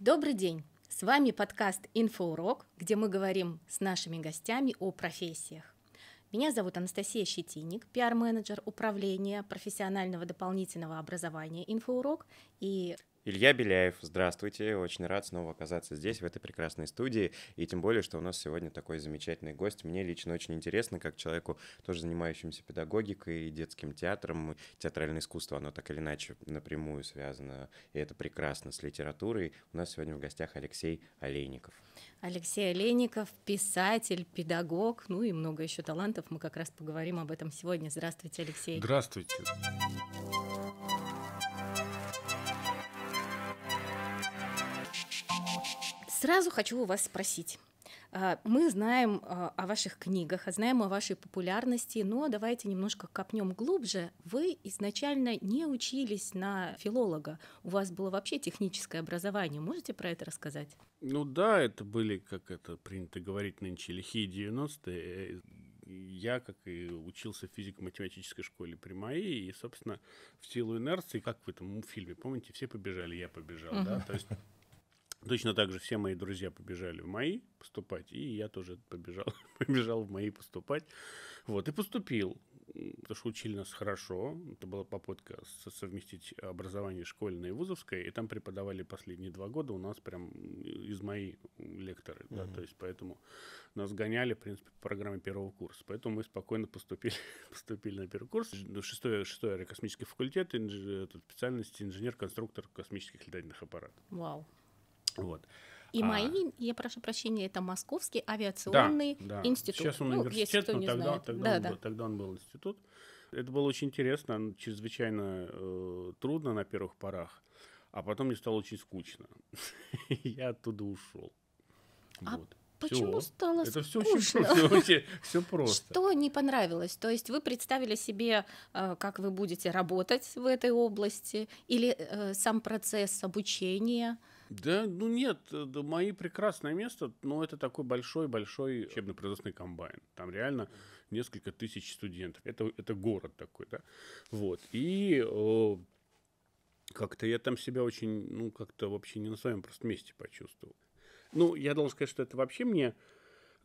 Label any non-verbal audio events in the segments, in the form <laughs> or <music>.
Добрый день! С вами подкаст «Инфоурок», где мы говорим с нашими гостями о профессиях. Меня зовут Анастасия Щетиник, пиар-менеджер управления профессионального дополнительного образования «Инфоурок», и Илья Беляев, здравствуйте. Очень рад снова оказаться здесь, в этой прекрасной студии. И тем более, что у нас сегодня такой замечательный гость. Мне лично очень интересно, как человеку, тоже занимающемуся педагогикой и детским театром, театральное искусство, оно так или иначе напрямую связано, и это прекрасно с литературой. У нас сегодня в гостях Алексей Олейников. Алексей Олейников, писатель, педагог, ну и много еще талантов. Мы как раз поговорим об этом сегодня. Здравствуйте, Алексей. Здравствуйте. Сразу хочу у вас спросить. А, мы знаем а, о ваших книгах, а знаем о вашей популярности, но давайте немножко копнем глубже. Вы изначально не учились на филолога, у вас было вообще техническое образование. Можете про это рассказать? Ну да, это были, как это принято говорить нынче, лихие 90-е. Я, как и учился в физико-математической школе при МАИ, и, собственно, в силу инерции, как в этом фильме, помните, все побежали, я побежал, uh да, то есть Точно так же все мои друзья побежали в мои поступать, и я тоже побежал, <laughs> побежал в мои поступать. Вот, и поступил, потому что учили нас хорошо. Это была попытка совместить образование школьное и вузовское, и там преподавали последние два года у нас прям из мои лекторы, mm-hmm. да, то есть поэтому нас гоняли, в принципе, по программе первого курса. Поэтому мы спокойно поступили, <laughs> поступили на первый курс. Ну, шестой, шестой аэрокосмический факультет, инж... специальность инженер-конструктор космических летательных аппаратов. Вау. Wow. Вот. И а... мои, я прошу прощения, это Московский авиационный да, да. институт. Сейчас он ну, университет, если но тогда, Тогда, да, он да. Был, тогда он был институт. Это было очень интересно, чрезвычайно э, трудно на первых порах, а потом мне стало очень скучно. <laughs> я оттуда ушел. А вот. Почему все. стало Это скучно? все очень все, все просто. Что не понравилось? То есть вы представили себе, э, как вы будете работать в этой области, или э, сам процесс обучения? Да, ну нет, э, да, мои прекрасное место, но это такой большой-большой учебно-производственный комбайн. Там реально несколько тысяч студентов. Это, это город такой, да. Вот. И о, как-то я там себя очень, ну, как-то вообще не на своем просто месте почувствовал. Ну, я должен сказать, что это вообще мне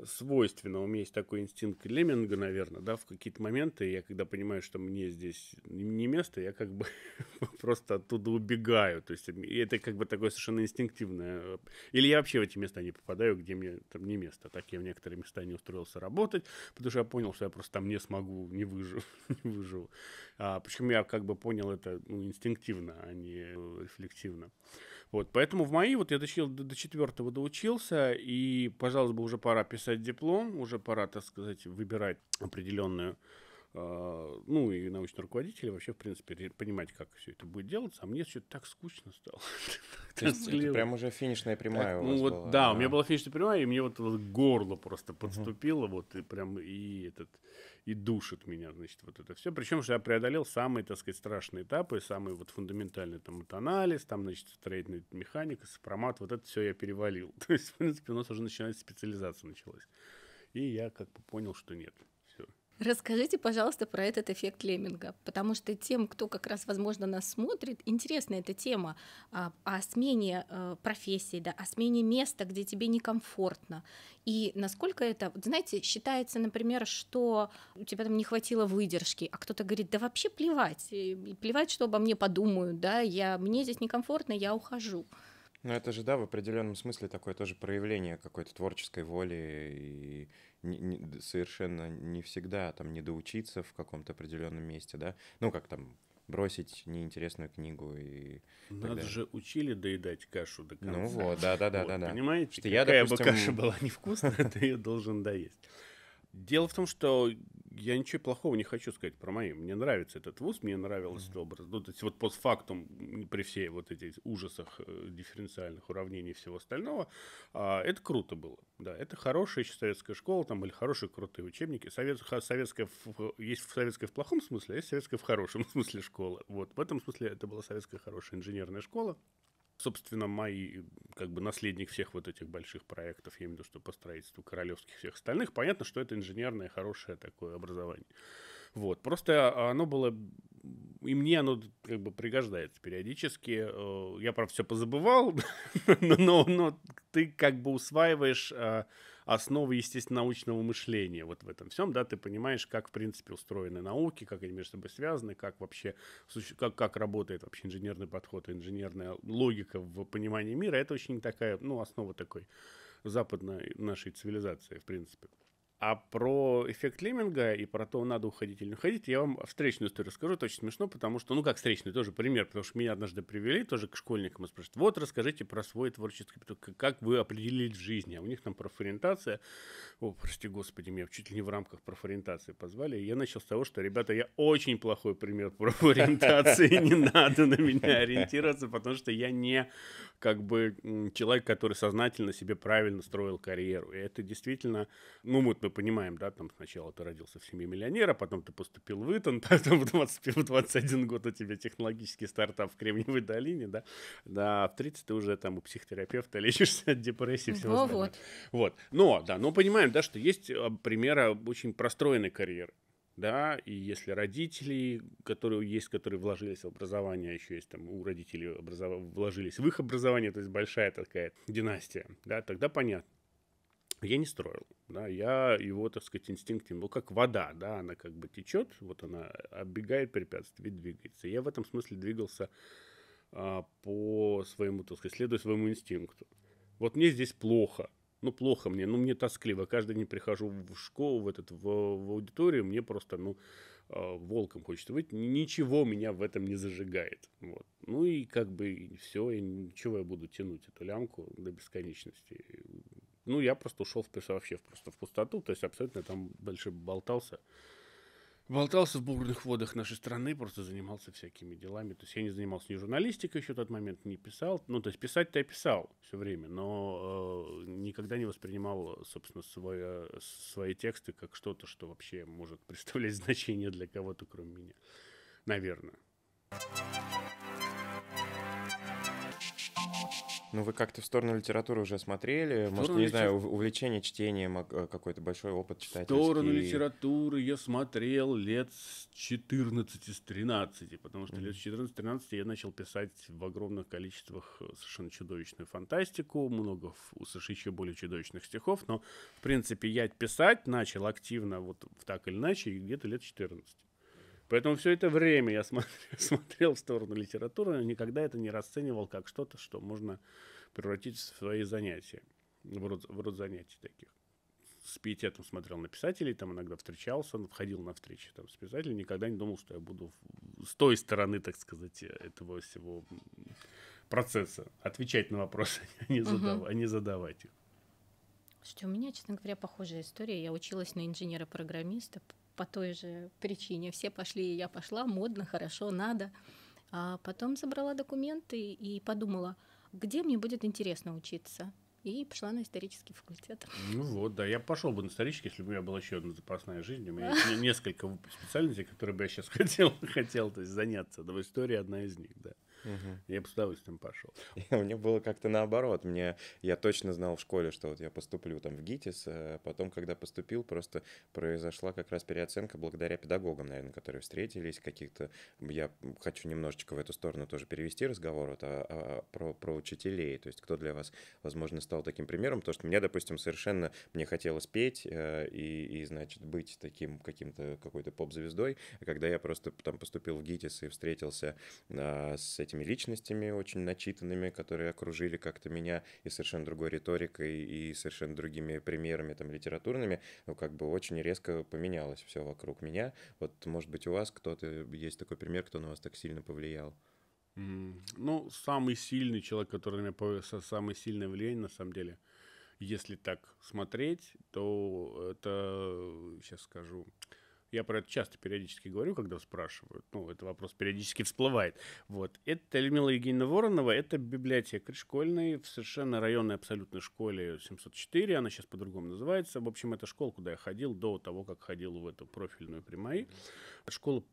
свойственно. У меня есть такой инстинкт лемминга, наверное, да, в какие-то моменты я когда понимаю, что мне здесь не место, я как бы <laughs> просто оттуда убегаю. То есть это как бы такое совершенно инстинктивное. Э, или я вообще в эти места не попадаю, где мне там не место. Так я в некоторые места не устроился работать, потому что я понял, что я просто там не смогу, не выживу. <laughs> не выживу. А, причем я как бы понял это ну, инстинктивно, а не э, рефлективно. Вот, поэтому в мои вот я дочил, до, до четвертого доучился, и, пожалуйста, бы уже пора писать диплом, уже пора, так сказать, выбирать определенную, э, ну, и научный руководитель, и вообще, в принципе, понимать, как все это будет делаться. А мне что-то так скучно стало. <laughs> То есть это прям уже финишная прямая у ну вас была? Да, у меня была финишная прямая, и мне вот горло просто подступило, вот, и прям, и этот и душит меня, значит, вот это все. Причем, что я преодолел самые, так сказать, страшные этапы, самые вот фундаментальные, там, вот анализ, там, значит, строительная механика, сопромат, вот это все я перевалил. <laughs> То есть, в принципе, у нас уже начинается специализация началась. И я как бы понял, что нет, Расскажите, пожалуйста, про этот эффект Лемминга, потому что тем, кто как раз, возможно, нас смотрит, интересна эта тема а, о смене э, профессии, да, о смене места, где тебе некомфортно. И насколько это, знаете, считается, например, что у тебя там не хватило выдержки, а кто-то говорит, да вообще плевать, э, плевать, что обо мне подумают, да, я, мне здесь некомфортно, я ухожу. Ну, это же, да, в определенном смысле такое тоже проявление какой-то творческой воли, и не, не, совершенно не всегда там не доучиться в каком-то определенном месте, да? Ну, как там бросить неинтересную книгу и Нас же учили доедать кашу до ну конца. Ну вот, да-да-да. да, да. Понимаете, что какая я, допустим... бы каша была невкусная, <laughs> ты ее должен доесть. Дело в том, что я ничего плохого не хочу сказать про мои. Мне нравится этот вуз, мне нравился mm-hmm. этот образ. Ну, то есть вот постфактум, при всей вот этих ужасах э, дифференциальных уравнений и всего остального, а, это круто было. Да, это хорошая еще советская школа там были хорошие крутые учебники. Совет, советская в, есть советская в плохом смысле, а есть советская в хорошем <laughs> смысле школа. Вот в этом смысле это была советская хорошая инженерная школа собственно, мои, как бы, наследник всех вот этих больших проектов, я имею в виду, что по строительству королевских всех остальных, понятно, что это инженерное хорошее такое образование. Вот, просто а, оно было, и мне оно как бы пригождается периодически. Э, я, правда, все позабывал, <laughs> но, но, но ты как бы усваиваешь а, основы, естественно, научного мышления вот в этом всем, да, ты понимаешь, как, в принципе, устроены науки, как они между собой связаны, как вообще, как, как работает вообще инженерный подход, инженерная логика в понимании мира, это очень такая, ну, основа такой западной нашей цивилизации, в принципе. А про эффект Лемминга и про то, надо уходить или не уходить, я вам встречную историю расскажу. Это очень смешно, потому что, ну как встречную, тоже пример, потому что меня однажды привели тоже к школьникам и спрашивают, вот расскажите про свой творческий поток, как вы определились в жизни. А у них там профориентация, о, прости господи, меня чуть ли не в рамках профориентации позвали. И я начал с того, что, ребята, я очень плохой пример <laughs> профориентации, не <laughs> надо на меня ориентироваться, потому что я не как бы человек, который сознательно себе правильно строил карьеру. И это действительно, ну вот мы понимаем, да, там сначала ты родился в семье миллионера, потом ты поступил в Итон, потом <laughs> в, 20, 21 год у тебя технологический стартап в Кремниевой долине, да, да, а в 30 ты уже там у психотерапевта <laughs> лечишься от депрессии и всего Вот. вот. Но, да, но понимаем, да, что есть а, примеры а, очень простроенной карьеры да, и если родители, которые есть, которые вложились в образование, еще есть там у родителей образов... вложились в их образование, то есть большая такая династия, да, тогда понятно. А я не строил. Да, я его, так сказать, инстинкт был как вода, да, она как бы течет, вот она оббегает препятствия и двигается. Я в этом смысле двигался а, по своему, так сказать, следуя своему инстинкту. Вот мне здесь плохо, ну плохо мне, ну мне тоскливо. Каждый день прихожу в школу, в этот, в, в аудиторию, мне просто, ну, а, волком хочется быть, ничего меня в этом не зажигает. Вот. Ну и как бы все, и ничего я буду тянуть эту лямку до бесконечности ну, я просто ушел в, вообще просто в пустоту, то есть абсолютно там больше болтался. Болтался в бурных водах нашей страны, просто занимался всякими делами. То есть я не занимался ни журналистикой еще в тот момент, не писал. Ну, то есть писать-то я писал все время, но э, никогда не воспринимал, собственно, свое, э, свои тексты как что-то, что вообще может <laughs> представлять значение для кого-то, кроме меня. Наверное. Ну, вы как-то в сторону литературы уже смотрели. В Может, не литер... знаю, увлечение чтением, а, а, какой-то большой опыт читать В сторону литературы я смотрел лет с 14, с 13. Потому что mm-hmm. лет с 14-13 я начал писать в огромных количествах совершенно чудовищную фантастику. Много у Саши еще более чудовищных стихов. Но, в принципе, я писать начал активно, вот так или иначе, где-то лет 14. Поэтому все это время я смотрел, <laughs> смотрел в сторону литературы, но никогда это не расценивал как что-то, что можно превратить в свои занятия, в род, в род занятий таких. С пиететом смотрел на писателей, там иногда встречался, входил на встречи там, с писателями, никогда не думал, что я буду с той стороны, так сказать, этого всего процесса отвечать на вопросы, <laughs> а не, задав, угу. а не задавать их. Слушайте, у меня, честно говоря, похожая история. Я училась на инженера-программиста, по той же причине. Все пошли, я пошла, модно, хорошо, надо. А потом забрала документы и подумала, где мне будет интересно учиться. И пошла на исторический факультет. Ну вот, да, я пошел бы на исторический, если бы у меня была еще одна запасная жизнь. У меня <laughs> есть несколько специальностей, которые бы я сейчас <laughs> хотел, хотел то есть, заняться. Но история одна из них, да. Я бы с удовольствием пошел. <laughs> Мне было как-то наоборот. Мне, я точно знал в школе, что вот я поступлю там в ГИТИС. А потом, когда поступил, просто произошла как раз переоценка благодаря педагогам, наверное, которые встретились. Каких-то я хочу немножечко в эту сторону тоже перевести разговор вот, а, а, а, про, про учителей. То есть, кто для вас, возможно, стал таким примером. То, что мне, допустим, совершенно мне хотелось петь э, и, и, значит, быть таким каким-то какой-то поп-звездой. А когда я просто там поступил в ГИТИС и встретился э, с этим этими личностями очень начитанными, которые окружили как-то меня и совершенно другой риторикой, и совершенно другими примерами там литературными, ну, как бы очень резко поменялось все вокруг меня. Вот, может быть, у вас кто-то есть такой пример, кто на вас так сильно повлиял? Ну, самый сильный человек, который на меня самое сильное влияние, на самом деле, если так смотреть, то это, сейчас скажу, я про это часто периодически говорю, когда спрашивают. Ну, этот вопрос периодически всплывает. Вот. Это Людмила Евгеньевна Воронова. Это библиотека школьный в совершенно районной абсолютной школе 704. Она сейчас по-другому называется. В общем, это школа, куда я ходил до того, как ходил в эту профильную прямой. Школа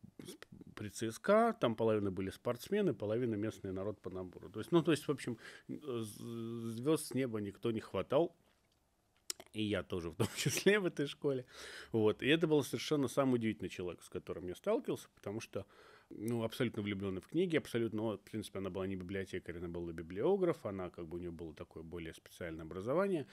при ЦСКА. Там половина были спортсмены, половина местный народ по набору. То есть, ну, то есть, в общем, звезд с неба никто не хватал и я тоже в том <laughs> числе в этой школе. Вот. И это был совершенно самый удивительный человек, с которым я сталкивался, потому что ну, абсолютно влюбленный в книги, абсолютно, ну, в принципе, она была не библиотекарь, она была библиограф, она как бы у нее было такое более специальное образование,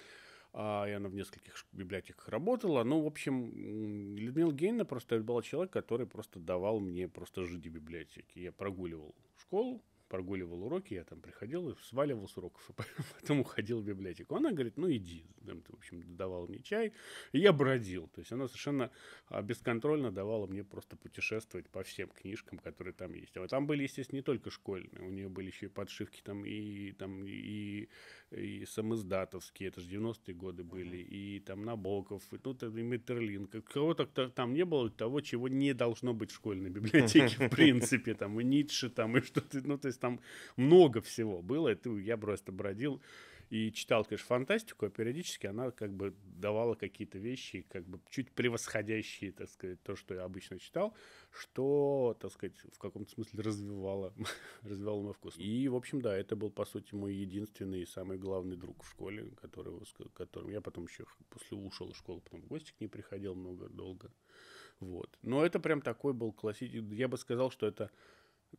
а, и она в нескольких библиотеках работала. Ну, в общем, Людмила Гейна просто была человек, который просто давал мне просто жить в библиотеке, Я прогуливал школу, прогуливал уроки, я там приходил и сваливал с уроков, и <laughs> потом уходил в библиотеку. Она говорит, ну иди, там, в общем, давал мне чай, и я бродил. То есть она совершенно а, бесконтрольно давала мне просто путешествовать по всем книжкам, которые там есть. А там были, естественно, не только школьные, у нее были еще и подшивки там и, там, и и самоздатовские, это же 90-е годы были, и там Набоков, и, ну, там, и Метерлин. Кого-то там не было того, чего не должно быть в школьной библиотеке, в <laughs> принципе, там и Ницше, там и что-то, ну, то есть там много всего было, и я просто бродил и читал, конечно, фантастику, а периодически она как бы давала какие-то вещи, как бы чуть превосходящие, так сказать, то, что я обычно читал, что, так сказать, в каком-то смысле развивало, <laughs> развивало мой вкус. И, в общем, да, это был, по сути, мой единственный и самый главный друг в школе, который, которым я потом еще после ушел из школы, потом в гости к ней приходил много, долго. Вот. Но это прям такой был классический, я бы сказал, что это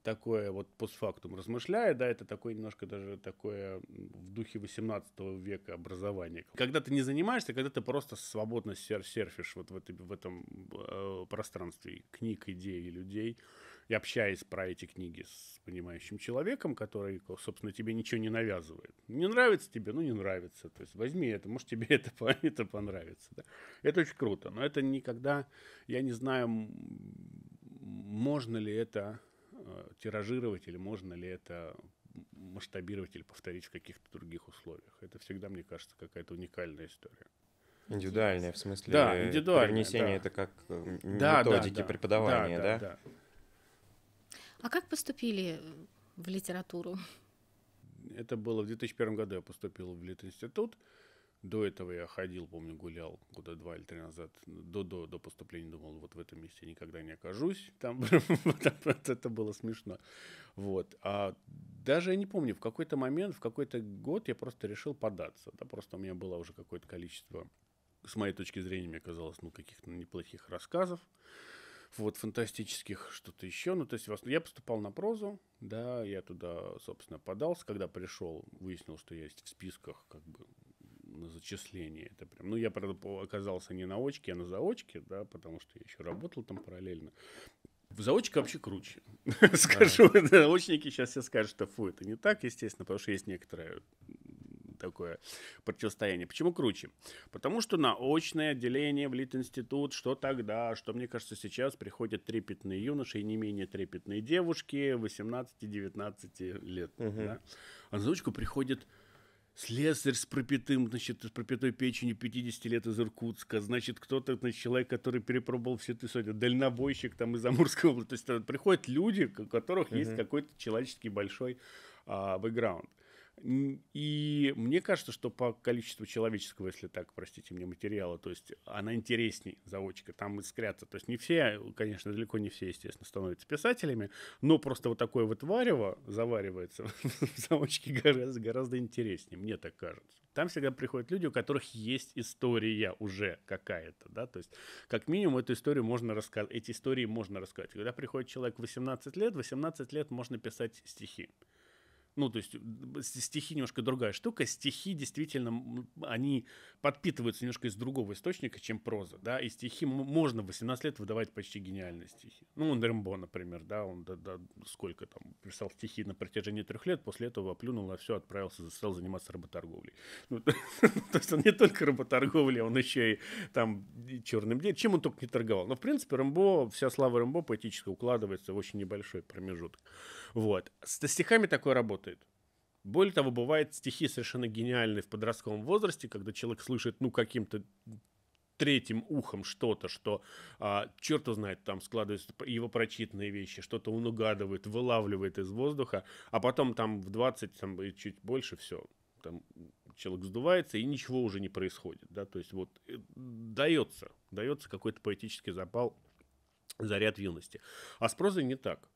такое вот постфактум размышляя, да, это такое немножко даже такое в духе 18 века образование. Когда ты не занимаешься, когда ты просто свободно сер серфишь вот в, этой, в этом э, пространстве книг, идей, и людей, и общаясь про эти книги с понимающим человеком, который, собственно, тебе ничего не навязывает. Не нравится тебе, ну не нравится. То есть возьми это, может тебе <laughs> это, это понравится. Да? Это очень круто, но это никогда, я не знаю, можно ли это Э, тиражировать или можно ли это масштабировать или повторить в каких-то других условиях. Это всегда, мне кажется, какая-то уникальная история. индивидуальная в смысле да, э, индивидуальное, привнесение да. это как э, да, методики да, да, преподавания, да, да, да? да? А как поступили в литературу? Это было в 2001 году я поступил в Литинститут. институт до этого я ходил, помню, гулял года два или три назад. До, до, до поступления думал, вот в этом месте никогда не окажусь. Там <laughs> это было смешно. Вот. А даже я не помню, в какой-то момент, в какой-то год я просто решил податься. Да, просто у меня было уже какое-то количество, с моей точки зрения, мне казалось, ну, каких-то неплохих рассказов вот, фантастических, что-то еще. Ну, то есть я поступал на прозу, да, я туда, собственно, подался. Когда пришел, выяснил, что я есть в списках, как бы, на зачисление. Это прям, ну, я, правда, оказался не на очке, а на заочке, да, потому что я еще работал там параллельно. В заочке вообще круче. <laughs> Скажу, заочники сейчас все скажут, что фу, это не так, естественно, потому что есть некоторое такое противостояние. Почему круче? Потому что на очное отделение в Литинститут, что тогда, что, мне кажется, сейчас приходят трепетные юноши и не менее трепетные девушки 18-19 лет. Угу. Да? А на заочку приходят слесарь с пропитым, значит, с пропитой печенью 50 лет из Иркутска, значит, кто-то, значит, человек, который перепробовал все эти соли, дальнобойщик там из Амурского, области. То есть э, приходят люди, у которых uh-huh. есть какой-то человеческий большой а, бэкграунд. И мне кажется, что по количеству человеческого, если так, простите мне, материала, то есть она интересней заочка, там искрятся. То есть не все, конечно, далеко не все, естественно, становятся писателями, но просто вот такое вот варево заваривается <laughs> в заочке гораздо, гораздо интереснее, мне так кажется. Там всегда приходят люди, у которых есть история уже какая-то, да, то есть как минимум эту историю можно рассказать, эти истории можно рассказать. Когда приходит человек 18 лет, 18 лет можно писать стихи. Ну, то есть стихи немножко другая штука. Стихи действительно, они подпитываются немножко из другого источника, чем проза, да, и стихи можно в 18 лет выдавать почти гениальные стихи. Ну, он Рембо, например, да, он да, да, сколько там писал стихи на протяжении трех лет, после этого плюнул, а все, отправился, стал заниматься работорговлей. Ну, <laughs> то есть он не только работорговлей, он еще и там черным делом, чем он только не торговал. Но, в принципе, Рембо, вся слава Рембо поэтически укладывается в очень небольшой промежуток. Вот. С стихами такое работает. Более того, бывают стихи совершенно гениальные в подростковом возрасте, когда человек слышит, ну, каким-то третьим ухом что-то, что а, черт знает, там складываются его прочитанные вещи, что-то он угадывает, вылавливает из воздуха, а потом там в 20 там, и чуть больше все, там человек сдувается и ничего уже не происходит, да, то есть вот э, дается, дается какой-то поэтический запал, заряд юности. А с прозой не так.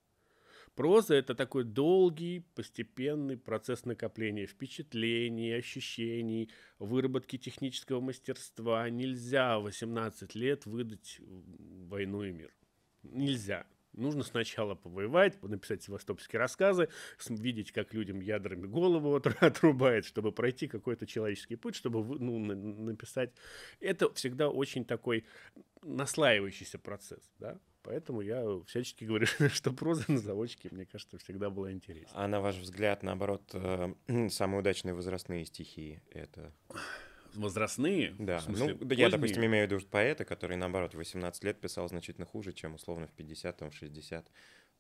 Проза – это такой долгий, постепенный процесс накопления впечатлений, ощущений, выработки технического мастерства. Нельзя 18 лет выдать «Войну и мир». Нельзя. Нужно сначала повоевать, написать севастопольские рассказы, видеть, как людям ядрами голову <laughs> отрубает, чтобы пройти какой-то человеческий путь, чтобы ну, написать. Это всегда очень такой наслаивающийся процесс. Да? Поэтому я всячески говорю, <laughs> что проза на заводчике, мне кажется, всегда была интересна. А на ваш взгляд, наоборот, э, самые удачные возрастные стихи это? Возрастные? Да. Смысле, ну, поздние? я, допустим, имею в виду поэта, который, наоборот, в 18 лет писал значительно хуже, чем, условно, в 50, м в 60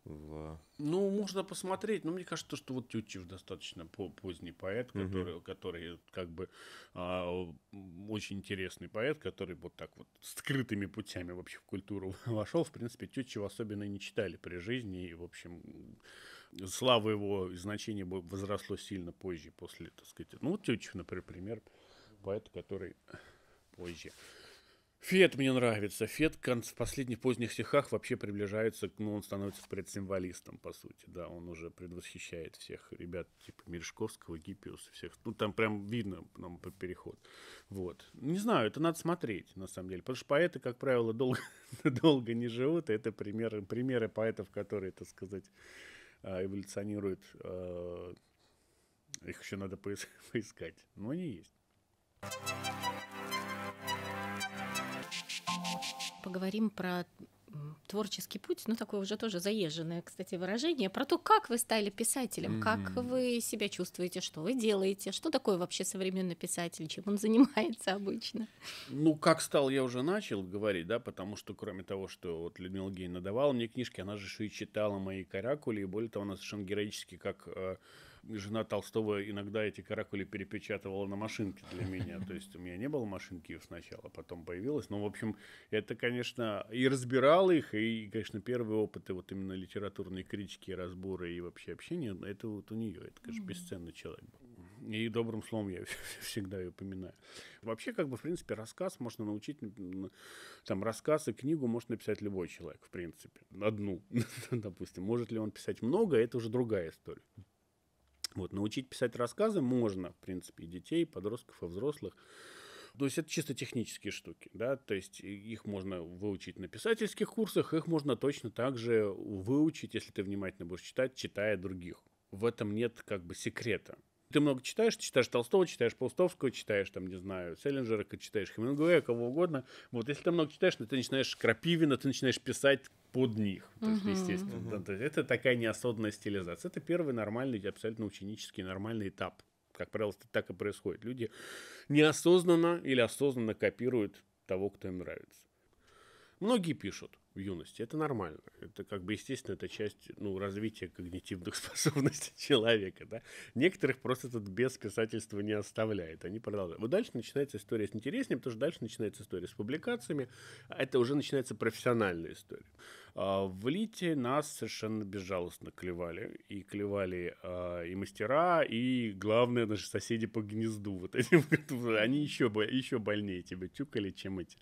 в... Ну, можно посмотреть, но мне кажется, что вот Тютчев достаточно поздний поэт, который, угу. который как бы а, очень интересный поэт, который вот так вот скрытыми путями вообще в культуру <laughs> вошел. В принципе, Тютчева особенно не читали при жизни, и, в общем, слава его и значение возросло сильно позже, после, так сказать, ну, вот Тютчев, например, пример поэта, который позже Фет мне нравится. Фет в последних поздних стихах вообще приближается, ну, он становится предсимволистом, по сути, да, он уже предвосхищает всех ребят, типа Мережковского, Гиппиуса, всех. Ну, там прям видно нам переход. Вот. Не знаю, это надо смотреть, на самом деле, потому что поэты, как правило, долго, <laughs> долго не живут, и это примеры, примеры поэтов, которые, так сказать, а, эволюционируют. А, их еще надо <laughs> поискать, но они есть. поговорим про творческий путь, ну такое уже тоже заезженное, кстати, выражение, про то, как вы стали писателем, mm-hmm. как вы себя чувствуете, что вы делаете, что такое вообще современный писатель, чем он <laughs> занимается обычно. Ну, как стал, я уже начал говорить, да, потому что кроме того, что вот Людмила Гейна надавала мне книжки, она же еще и читала мои каракули, и более того, она совершенно героически, как э, жена Толстого иногда эти каракули перепечатывала на машинке для меня. То есть у меня не было машинки сначала, а потом появилась. Но, ну, в общем, это, конечно, и разбирал их, и, конечно, первые опыты вот именно литературной критики, разборы и вообще общения, ну, это вот у нее. Это, конечно, бесценный человек был. И добрым словом я <laughs> всегда ее упоминаю. Вообще, как бы, в принципе, рассказ можно научить, там, рассказ и книгу может написать любой человек, в принципе. Одну, <laughs> допустим. Может ли он писать много, это уже другая история. Вот, научить писать рассказы можно, в принципе, и детей, и подростков, и взрослых. То есть это чисто технические штуки, да, то есть их можно выучить на писательских курсах, их можно точно так же выучить, если ты внимательно будешь читать, читая других. В этом нет как бы секрета. Ты много читаешь, ты читаешь Толстого, читаешь Паустовского, читаешь, там, не знаю, Селлинджера, читаешь Хемингуэя, кого угодно. Вот, если ты много читаешь, ты начинаешь Крапивина, ты начинаешь писать под них, то есть, угу. естественно. Угу. Да, то есть это такая неосознанная стилизация. Это первый нормальный, абсолютно ученический нормальный этап. Как правило, это так и происходит. Люди неосознанно или осознанно копируют того, кто им нравится. Многие пишут в юности. Это нормально. Это как бы, естественно, это часть ну, развития когнитивных <laughs> способностей человека. Да? Некоторых просто этот без писательства не оставляет. Они продолжают. Вот дальше начинается история с интереснее, потому что дальше начинается история с публикациями. А это уже начинается профессиональная история. А, в Лите нас совершенно безжалостно клевали. И клевали а, и мастера, и, главное, наши соседи по гнезду. Вот эти, <laughs> они еще, еще больнее тебя тюкали, чем эти.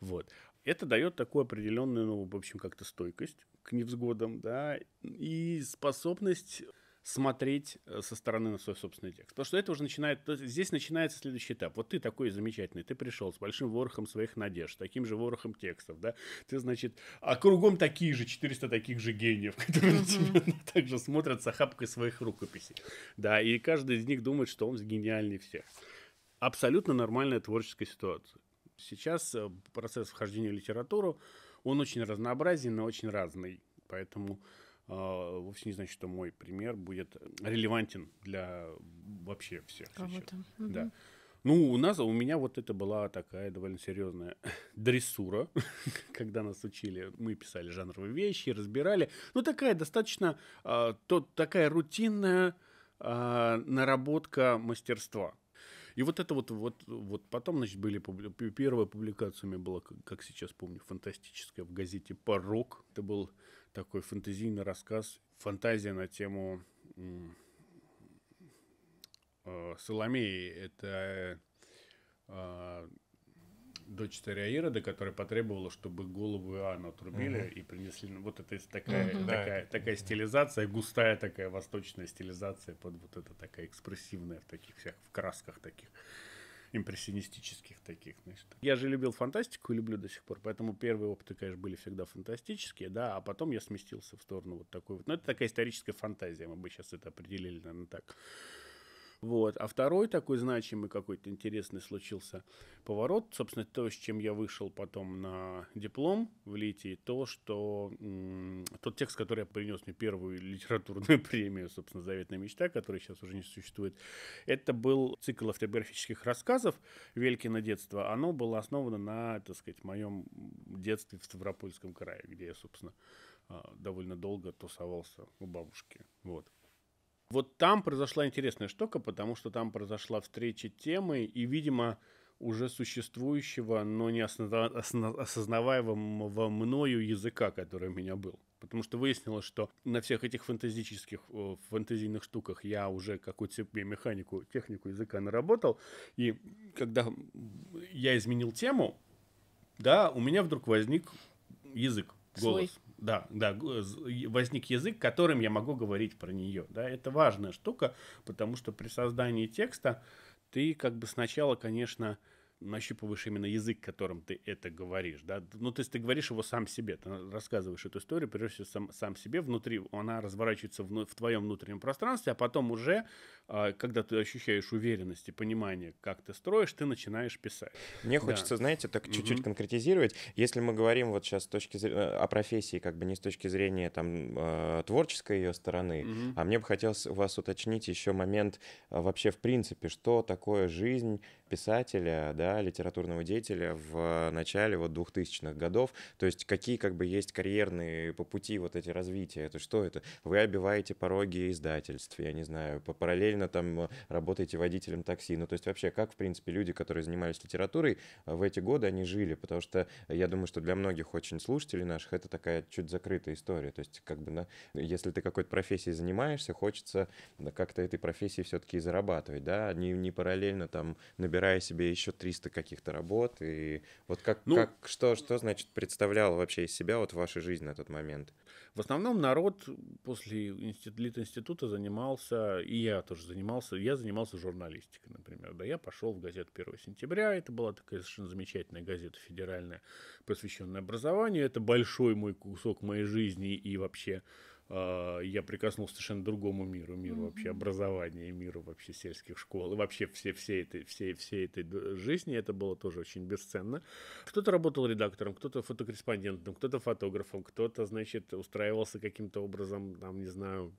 Вот. Это дает такую определенную, ну, в общем, как-то стойкость к невзгодам, да, и способность смотреть э, со стороны на свой собственный текст. Потому что это уже начинает... здесь начинается следующий этап. Вот ты такой замечательный, ты пришел с большим ворохом своих надежд, таким же ворохом текстов, да? Ты, значит... А кругом такие же, 400 таких же гениев, <laughs> которые на тебя ну, также смотрят с охапкой своих рукописей. Да, и каждый из них думает, что он гениальный всех. Абсолютно нормальная творческая ситуация. Сейчас э, процесс вхождения в литературу, он очень разнообразен и очень разный. Поэтому а, вовсе не значит, что мой пример будет релевантен для вообще всех. Кого-то. Да. Ну, у нас, у меня вот это была такая довольно серьезная <laughs> дрессура, <laughs> когда нас учили, мы писали жанровые вещи, разбирали. Ну, такая достаточно, э, то, такая рутинная э, наработка мастерства. И вот это вот, вот, вот потом, значит, были публи... первая публикация у меня была, как сейчас помню, фантастическая в газете «Порог». Это был такой фантазийный рассказ, фантазия на тему э, Соломеи. Это э, дочь царя Ирода, которая потребовала, чтобы голову Иоанна отрубили угу. и принесли. Ну, вот это такая, угу. такая, да. такая стилизация, густая такая восточная стилизация под вот это такая экспрессивная в таких всех, в красках таких импрессионистических таких, значит. Я же любил фантастику и люблю до сих пор, поэтому первые опыты, конечно, были всегда фантастические, да, а потом я сместился в сторону вот такой вот. Ну, это такая историческая фантазия, мы бы сейчас это определили, наверное, так. Вот. А второй такой значимый какой-то интересный случился поворот, собственно, то, с чем я вышел потом на диплом в Литии, то, что тот текст, который я принес мне первую литературную <laughs> премию, собственно, «Заветная мечта», которая сейчас уже не существует, это был цикл автобиографических рассказов Велькина детство". Оно было основано на, так сказать, моем детстве в Ставропольском крае, где я, собственно, а, довольно долго тусовался у бабушки. Вот. Вот там произошла интересная штука, потому что там произошла встреча темы и, видимо, уже существующего, но не осознаваемого мною языка, который у меня был. Потому что выяснилось, что на всех этих фантастических, фантазийных штуках я уже какую-то себе механику, технику языка наработал. И когда я изменил тему, да, у меня вдруг возник язык, голос. Свой да, да, возник язык, которым я могу говорить про нее. Да, это важная штука, потому что при создании текста ты как бы сначала, конечно, нащупываешь именно язык, которым ты это говоришь, да, ну, то есть ты говоришь его сам себе, ты рассказываешь эту историю, прежде всего, сам, сам себе, внутри она разворачивается в, в твоем внутреннем пространстве, а потом уже, а, когда ты ощущаешь уверенность и понимание, как ты строишь, ты начинаешь писать. Мне да. хочется, знаете, так чуть-чуть угу. конкретизировать, если мы говорим вот сейчас с точки зрения, э, о профессии, как бы не с точки зрения там э, творческой ее стороны, угу. а мне бы хотелось у вас уточнить еще момент э, вообще в принципе, что такое жизнь писателя, да, литературного деятеля в начале вот 2000-х годов. То есть какие как бы есть карьерные по пути вот эти развития? Это что это? Вы обиваете пороги издательств, я не знаю, параллельно там работаете водителем такси. Ну то есть вообще как, в принципе, люди, которые занимались литературой, в эти годы они жили? Потому что я думаю, что для многих очень слушателей наших это такая чуть закрытая история. То есть как бы на... если ты какой-то профессией занимаешься, хочется как-то этой профессии все-таки зарабатывать, да, не, не параллельно там набирать набирая себе еще 300 каких-то работ. И вот как, ну, как что, что значит представлял вообще из себя вот ваша жизнь на тот момент? В основном народ после институт, института занимался, и я тоже занимался, я занимался журналистикой, например. Да, я пошел в газету 1 сентября, это была такая совершенно замечательная газета федеральная, посвященная образованию. Это большой мой кусок моей жизни и вообще а, я прикоснулся к совершенно другому миру, миру mm-hmm. вообще образования, миру вообще сельских школ, и вообще все, все, этой, все, все этой жизни, это было тоже очень бесценно. Кто-то работал редактором, кто-то фотокорреспондентом, кто-то фотографом, кто-то, значит, устраивался каким-то образом, там, не знаю,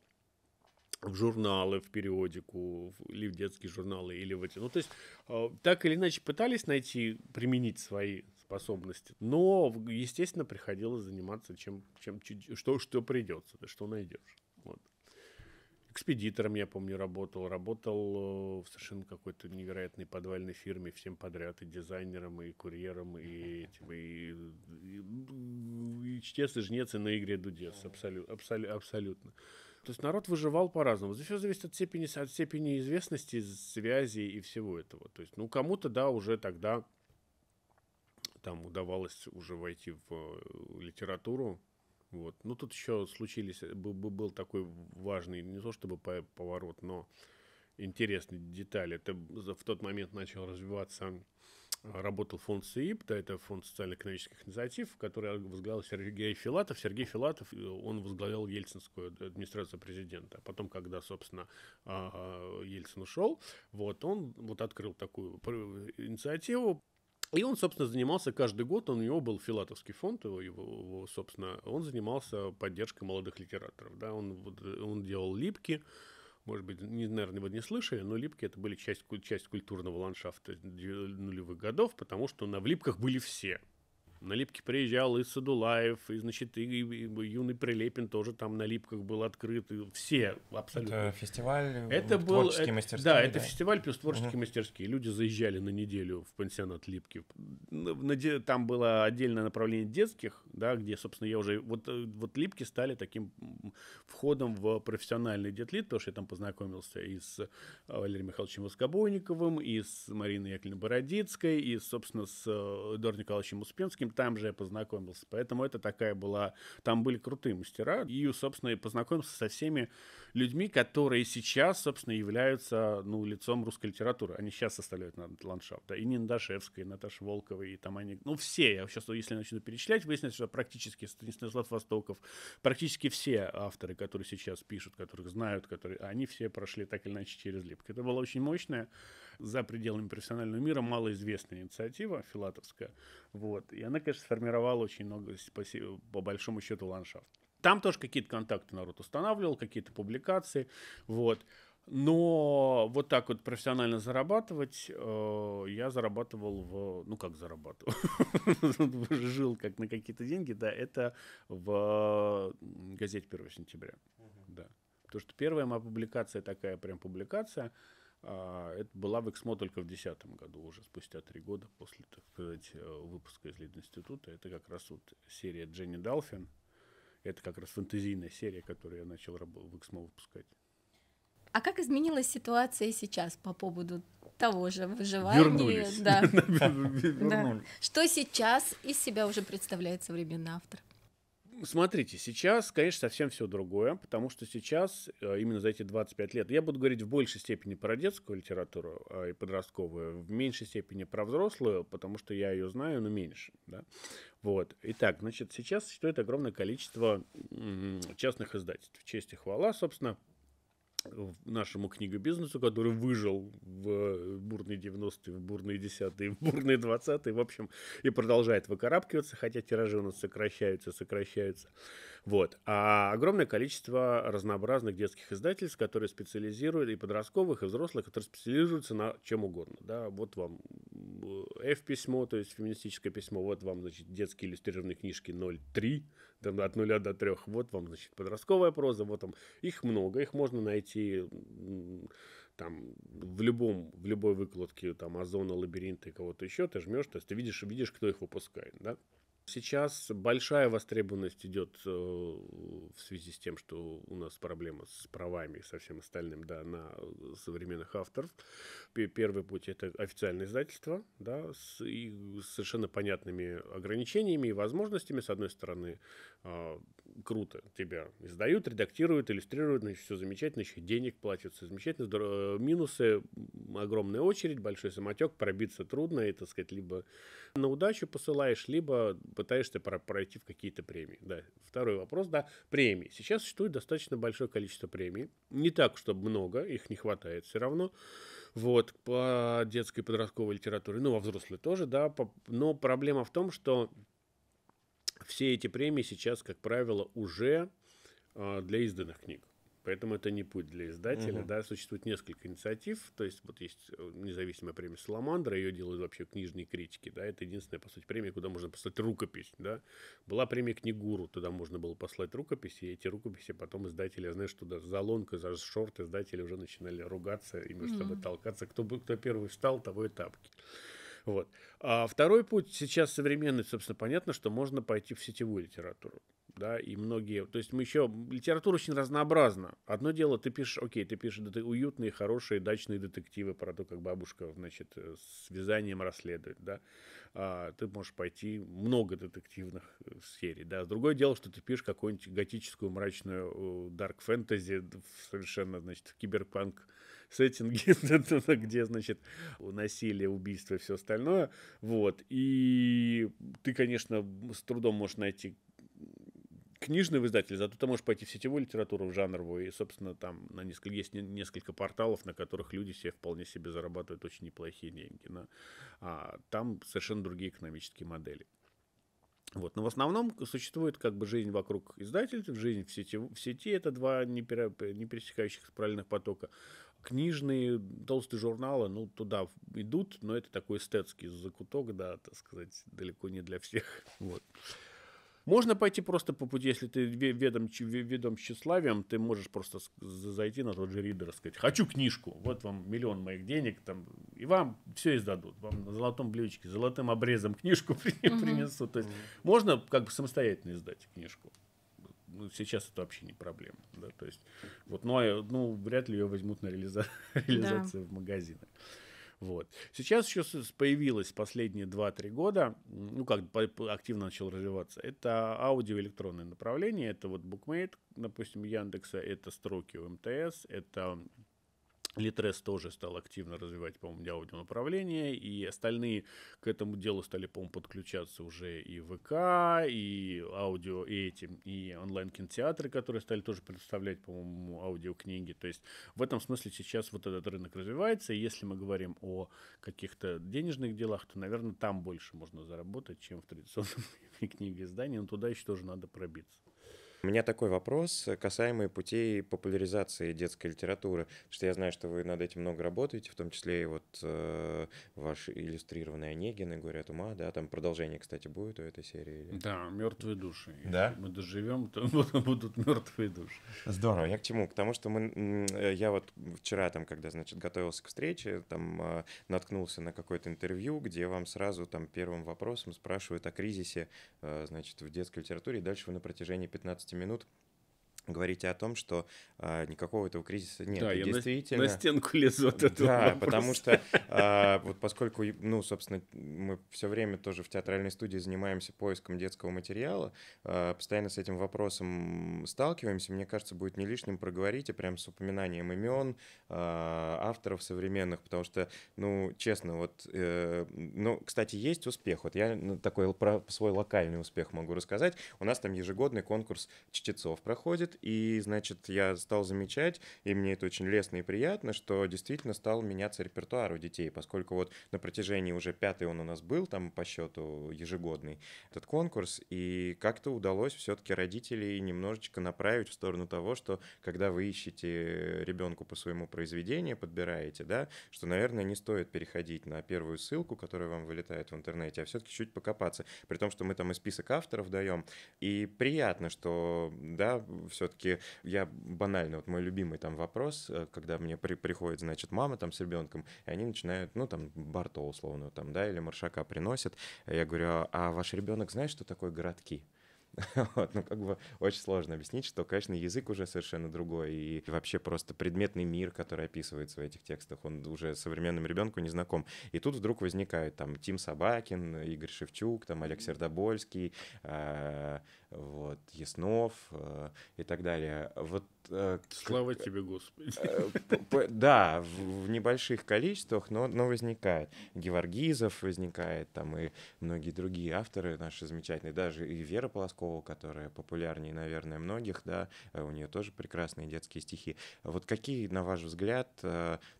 в журналы, в периодику, или в детские журналы, или в эти. Ну, то есть, а, так или иначе пытались найти, применить свои способности. Но, естественно, приходилось заниматься чем, чем что, что придется, что найдешь. Вот. Экспедитором, я помню, работал. Работал э, в совершенно какой-то невероятной подвальной фирме всем подряд. И дизайнером, и курьером, и, этим, и, и, и чтец, и жнец, и на игре дудец Абсолют, абсолют, абсолютно. То есть народ выживал по-разному. Здесь все зависит от степени, от степени известности, связи и всего этого. То есть, ну, кому-то, да, уже тогда там удавалось уже войти в э, литературу. Вот. Ну, тут еще случились, э, был, такой важный, не то чтобы поворот, но интересный деталь. Это в тот момент начал развиваться, а, работал фонд СИИП, да, это фонд социально-экономических инициатив, который возглавил Сергей Филатов. Сергей Филатов, э, он возглавлял Ельцинскую администрацию президента. Потом, когда, собственно, а, а, Ельцин ушел, вот, он вот открыл такую инициативу, и он, собственно, занимался каждый год, он, у него был филатовский фонд, его, его, собственно, он занимался поддержкой молодых литераторов. Да? Он, он делал липки, может быть, не, наверное, вы не слышали, но липки это были часть, часть культурного ландшафта нулевых годов, потому что на в липках были все. На липке приезжал и Садулаев, и, значит, и, и, и юный Прилепин тоже там на липках был открыт. И все абсолютно. Это фестиваль э, это был, творческие это, мастерские. Да, да, это фестиваль плюс творческие угу. мастерские. Люди заезжали на неделю в пансионат Липки. Там было отдельное направление детских, да, где, собственно, я уже... Вот, э, вот Липки стали таким входом в профессиональный детлит, потому что я там познакомился и с э, Валерием Михайловичем Воскобойниковым, и с Мариной Яковлевной Бородицкой, и, собственно, с Эдуардом Николаевичем Успенским там же я познакомился. Поэтому это такая была... Там были крутые мастера. И, собственно, я познакомился со всеми людьми, которые сейчас, собственно, являются ну, лицом русской литературы. Они сейчас составляют этот ландшафт. Да? И Ниндашевская, и Наташа Волкова, и там они... Ну, все. Я сейчас, если начну перечислять, выяснится, что практически Станислав Востоков, практически все авторы, которые сейчас пишут, которых знают, которые... Они все прошли так или иначе через Липк. Это было очень мощное за пределами профессионального мира малоизвестная инициатива филатовская. Вот. И она, конечно, сформировала очень много, по большому счету, ландшафт. Там тоже какие-то контакты народ устанавливал, какие-то публикации. Вот. Но вот так вот профессионально зарабатывать э, я зарабатывал в... Ну, как зарабатывал? <laughs> Жил как на какие-то деньги, да, это в газете 1 сентября, да. Потому что первая моя публикация такая прям публикация – а, это была в Эксмо только в 2010 году, уже спустя три года после, так сказать, э, выпуска из Лид-института. Это как раз вот серия Дженни Далфин. Это как раз фэнтезийная серия, которую я начал в Эксмо выпускать. А как изменилась ситуация сейчас по поводу того же выживания? Вернулись. Да. <laughs> Что сейчас из себя уже представляет современный автор? Смотрите, сейчас, конечно, совсем все другое, потому что сейчас, э, именно за эти 25 лет, я буду говорить в большей степени про детскую литературу а, и подростковую, в меньшей степени про взрослую, потому что я ее знаю, но меньше. Да? Вот. Итак, значит, сейчас существует огромное количество частных издательств. Честь и хвала, собственно, нашему книгобизнесу, который выжил в бурные 90-е, в бурные 10-е, <laughs> в бурные 20-е, в общем, и продолжает выкарабкиваться, хотя тиражи у нас сокращаются, сокращаются. Вот. А огромное количество разнообразных детских издательств, которые специализируют и подростковых, и взрослых, которые специализируются на чем угодно. Да? Вот вам F-письмо, то есть феминистическое письмо, вот вам, значит, детские иллюстрированные книжки 0.3, там от 0 до 3, вот вам, значит, подростковая проза, вот там их много, их можно найти там в любом, в любой выкладке там Озона, Лабиринта и кого-то еще, ты жмешь, то есть ты видишь, видишь, кто их выпускает, да? Сейчас большая востребованность идет э, в связи с тем, что у нас проблема с правами и со всем остальным, да, на э, современных авторов. Первый путь это официальное издательство, да, э, с, совершенно понятными ограничениями и возможностями. С одной стороны, а, круто тебя издают, редактируют, иллюстрируют, значит, все замечательно, еще денег платят, все замечательно. Э, минусы – огромная очередь, большой самотек, пробиться трудно, и, так сказать, либо на удачу посылаешь, либо пытаешься пройти в какие-то премии. Да. Второй вопрос, да, премии. Сейчас существует достаточно большое количество премий, не так, чтобы много, их не хватает все равно, вот, по детской подростковой литературе, ну, во взрослой тоже, да, но проблема в том, что все эти премии сейчас, как правило, уже а, для изданных книг. Поэтому это не путь для издателя, угу. да, существует несколько инициатив, то есть вот есть э, независимая премия Саламандра, ее делают вообще книжные критики, да, это единственная, по сути, премия, куда можно послать рукопись, да. Была премия Книгуру, туда можно было послать рукописи, и эти рукописи потом издатели, я знаю, что даже за лонку, за шорт издатели уже начинали ругаться и между угу. собой толкаться, кто, кто первый встал, того и тапки. Вот. А второй путь сейчас современный, собственно, понятно, что можно пойти в сетевую литературу да, и многие, то есть мы еще, литература очень разнообразна. Одно дело, ты пишешь, окей, ты пишешь ты уютные, хорошие дачные детективы про то, как бабушка, значит, э, с вязанием расследует, да, а, ты можешь пойти много детективных э, серий, да. Другое дело, что ты пишешь какую-нибудь готическую, мрачную, э, дарк фэнтези, совершенно, значит, киберпанк сеттинге, <laughs> где, значит, насилие, убийство и все остальное, вот, и ты, конечно, с трудом можешь найти книжный в издатель, зато ты можешь пойти в сетевую литературу, в жанровую, и, собственно, там на несколько, есть несколько порталов, на которых люди себе вполне себе зарабатывают очень неплохие деньги. но а, там совершенно другие экономические модели. Вот. Но в основном существует как бы жизнь вокруг издательств, жизнь в сети. В сети это два не, пере, пересекающих параллельных потока. Книжные, толстые журналы, ну, туда идут, но это такой эстетский закуток, да, так сказать, далеко не для всех. <laughs> Вот. Можно пойти просто по пути, если ты ведом, ведом тщеславием, ты можешь просто зайти на тот же ридер и сказать, хочу книжку, вот вам миллион моих денег, там, и вам все издадут, вам на золотом блюдечке, золотым обрезом книжку угу. <laughs> принесут. То есть угу. можно как бы самостоятельно издать книжку. Ну, сейчас это вообще не проблема. Да? То есть, вот, ну, а, ну, вряд ли ее возьмут на реализа... <laughs> реализацию да. в магазинах. Вот. Сейчас еще появилось последние 2-3 года, ну как активно начал развиваться, это аудиоэлектронное направление, это вот букмейт, допустим, Яндекса, это строки в МТС, это Литрес тоже стал активно развивать, по-моему, аудио и остальные к этому делу стали, по-моему, подключаться уже и ВК, и аудио, и этим, и онлайн-кинотеатры, которые стали тоже предоставлять, по-моему, аудиокниги. То есть в этом смысле сейчас вот этот рынок развивается, и если мы говорим о каких-то денежных делах, то, наверное, там больше можно заработать, чем в традиционном <laughs> книге издании, но туда еще тоже надо пробиться. У меня такой вопрос, э, касаемый путей популяризации детской литературы, потому что я знаю, что вы над этим много работаете, в том числе и вот э, ваш иллюстрированный Онегин и ума», да, там продолжение, кстати, будет у этой серии. Или... Да, «Мертвые души». Да? Если мы доживем, то <laughs> будут мертвые души. Здорово. Я к чему? К тому, что мы, э, я вот вчера там, когда, значит, готовился к встрече, там э, наткнулся на какое-то интервью, где вам сразу там первым вопросом спрашивают о кризисе, значит, в детской литературе, и дальше вы на протяжении 15 15 минут говорите о том, что э, никакого этого кризиса нет. Да, и я действительно... на, на стенку лезу от этого. Да, вопроса. потому что э, вот поскольку, ну, собственно, мы все время тоже в театральной студии занимаемся поиском детского материала, э, постоянно с этим вопросом сталкиваемся. Мне кажется, будет не лишним проговорить и прям с упоминанием имен э, авторов современных, потому что, ну, честно, вот, э, ну, кстати, есть успех. Вот я ну, такой про свой локальный успех могу рассказать. У нас там ежегодный конкурс чтецов проходит и, значит, я стал замечать, и мне это очень лестно и приятно, что действительно стал меняться репертуар у детей, поскольку вот на протяжении уже пятый он у нас был, там по счету ежегодный этот конкурс, и как-то удалось все-таки родителей немножечко направить в сторону того, что когда вы ищете ребенку по своему произведению, подбираете, да, что, наверное, не стоит переходить на первую ссылку, которая вам вылетает в интернете, а все-таки чуть покопаться, при том, что мы там и список авторов даем, и приятно, что, да, все все-таки я банально, вот мой любимый там вопрос, э, когда мне при, приходит, значит, мама там с ребенком, и они начинают, ну, там, Барто условно, там, да, или Маршака приносят, я говорю, а, а ваш ребенок знает, что такое городки? <laughs> вот, ну, как бы очень сложно объяснить, что, конечно, язык уже совершенно другой, и вообще просто предметный мир, который описывается в этих текстах, он уже современному ребенку не знаком. И тут вдруг возникают там Тим Собакин, Игорь Шевчук, там Олег Сердобольский, э, вот, Яснов э, и так далее. Вот Э, Слава тебе, Господи. Э, да, в, небольших количествах, но, но возникает. Геворгизов возникает, там и многие другие авторы наши замечательные, даже и Вера Полоскова, которая популярнее, наверное, многих, да, э, у нее тоже прекрасные детские стихи. Вот какие, на ваш взгляд,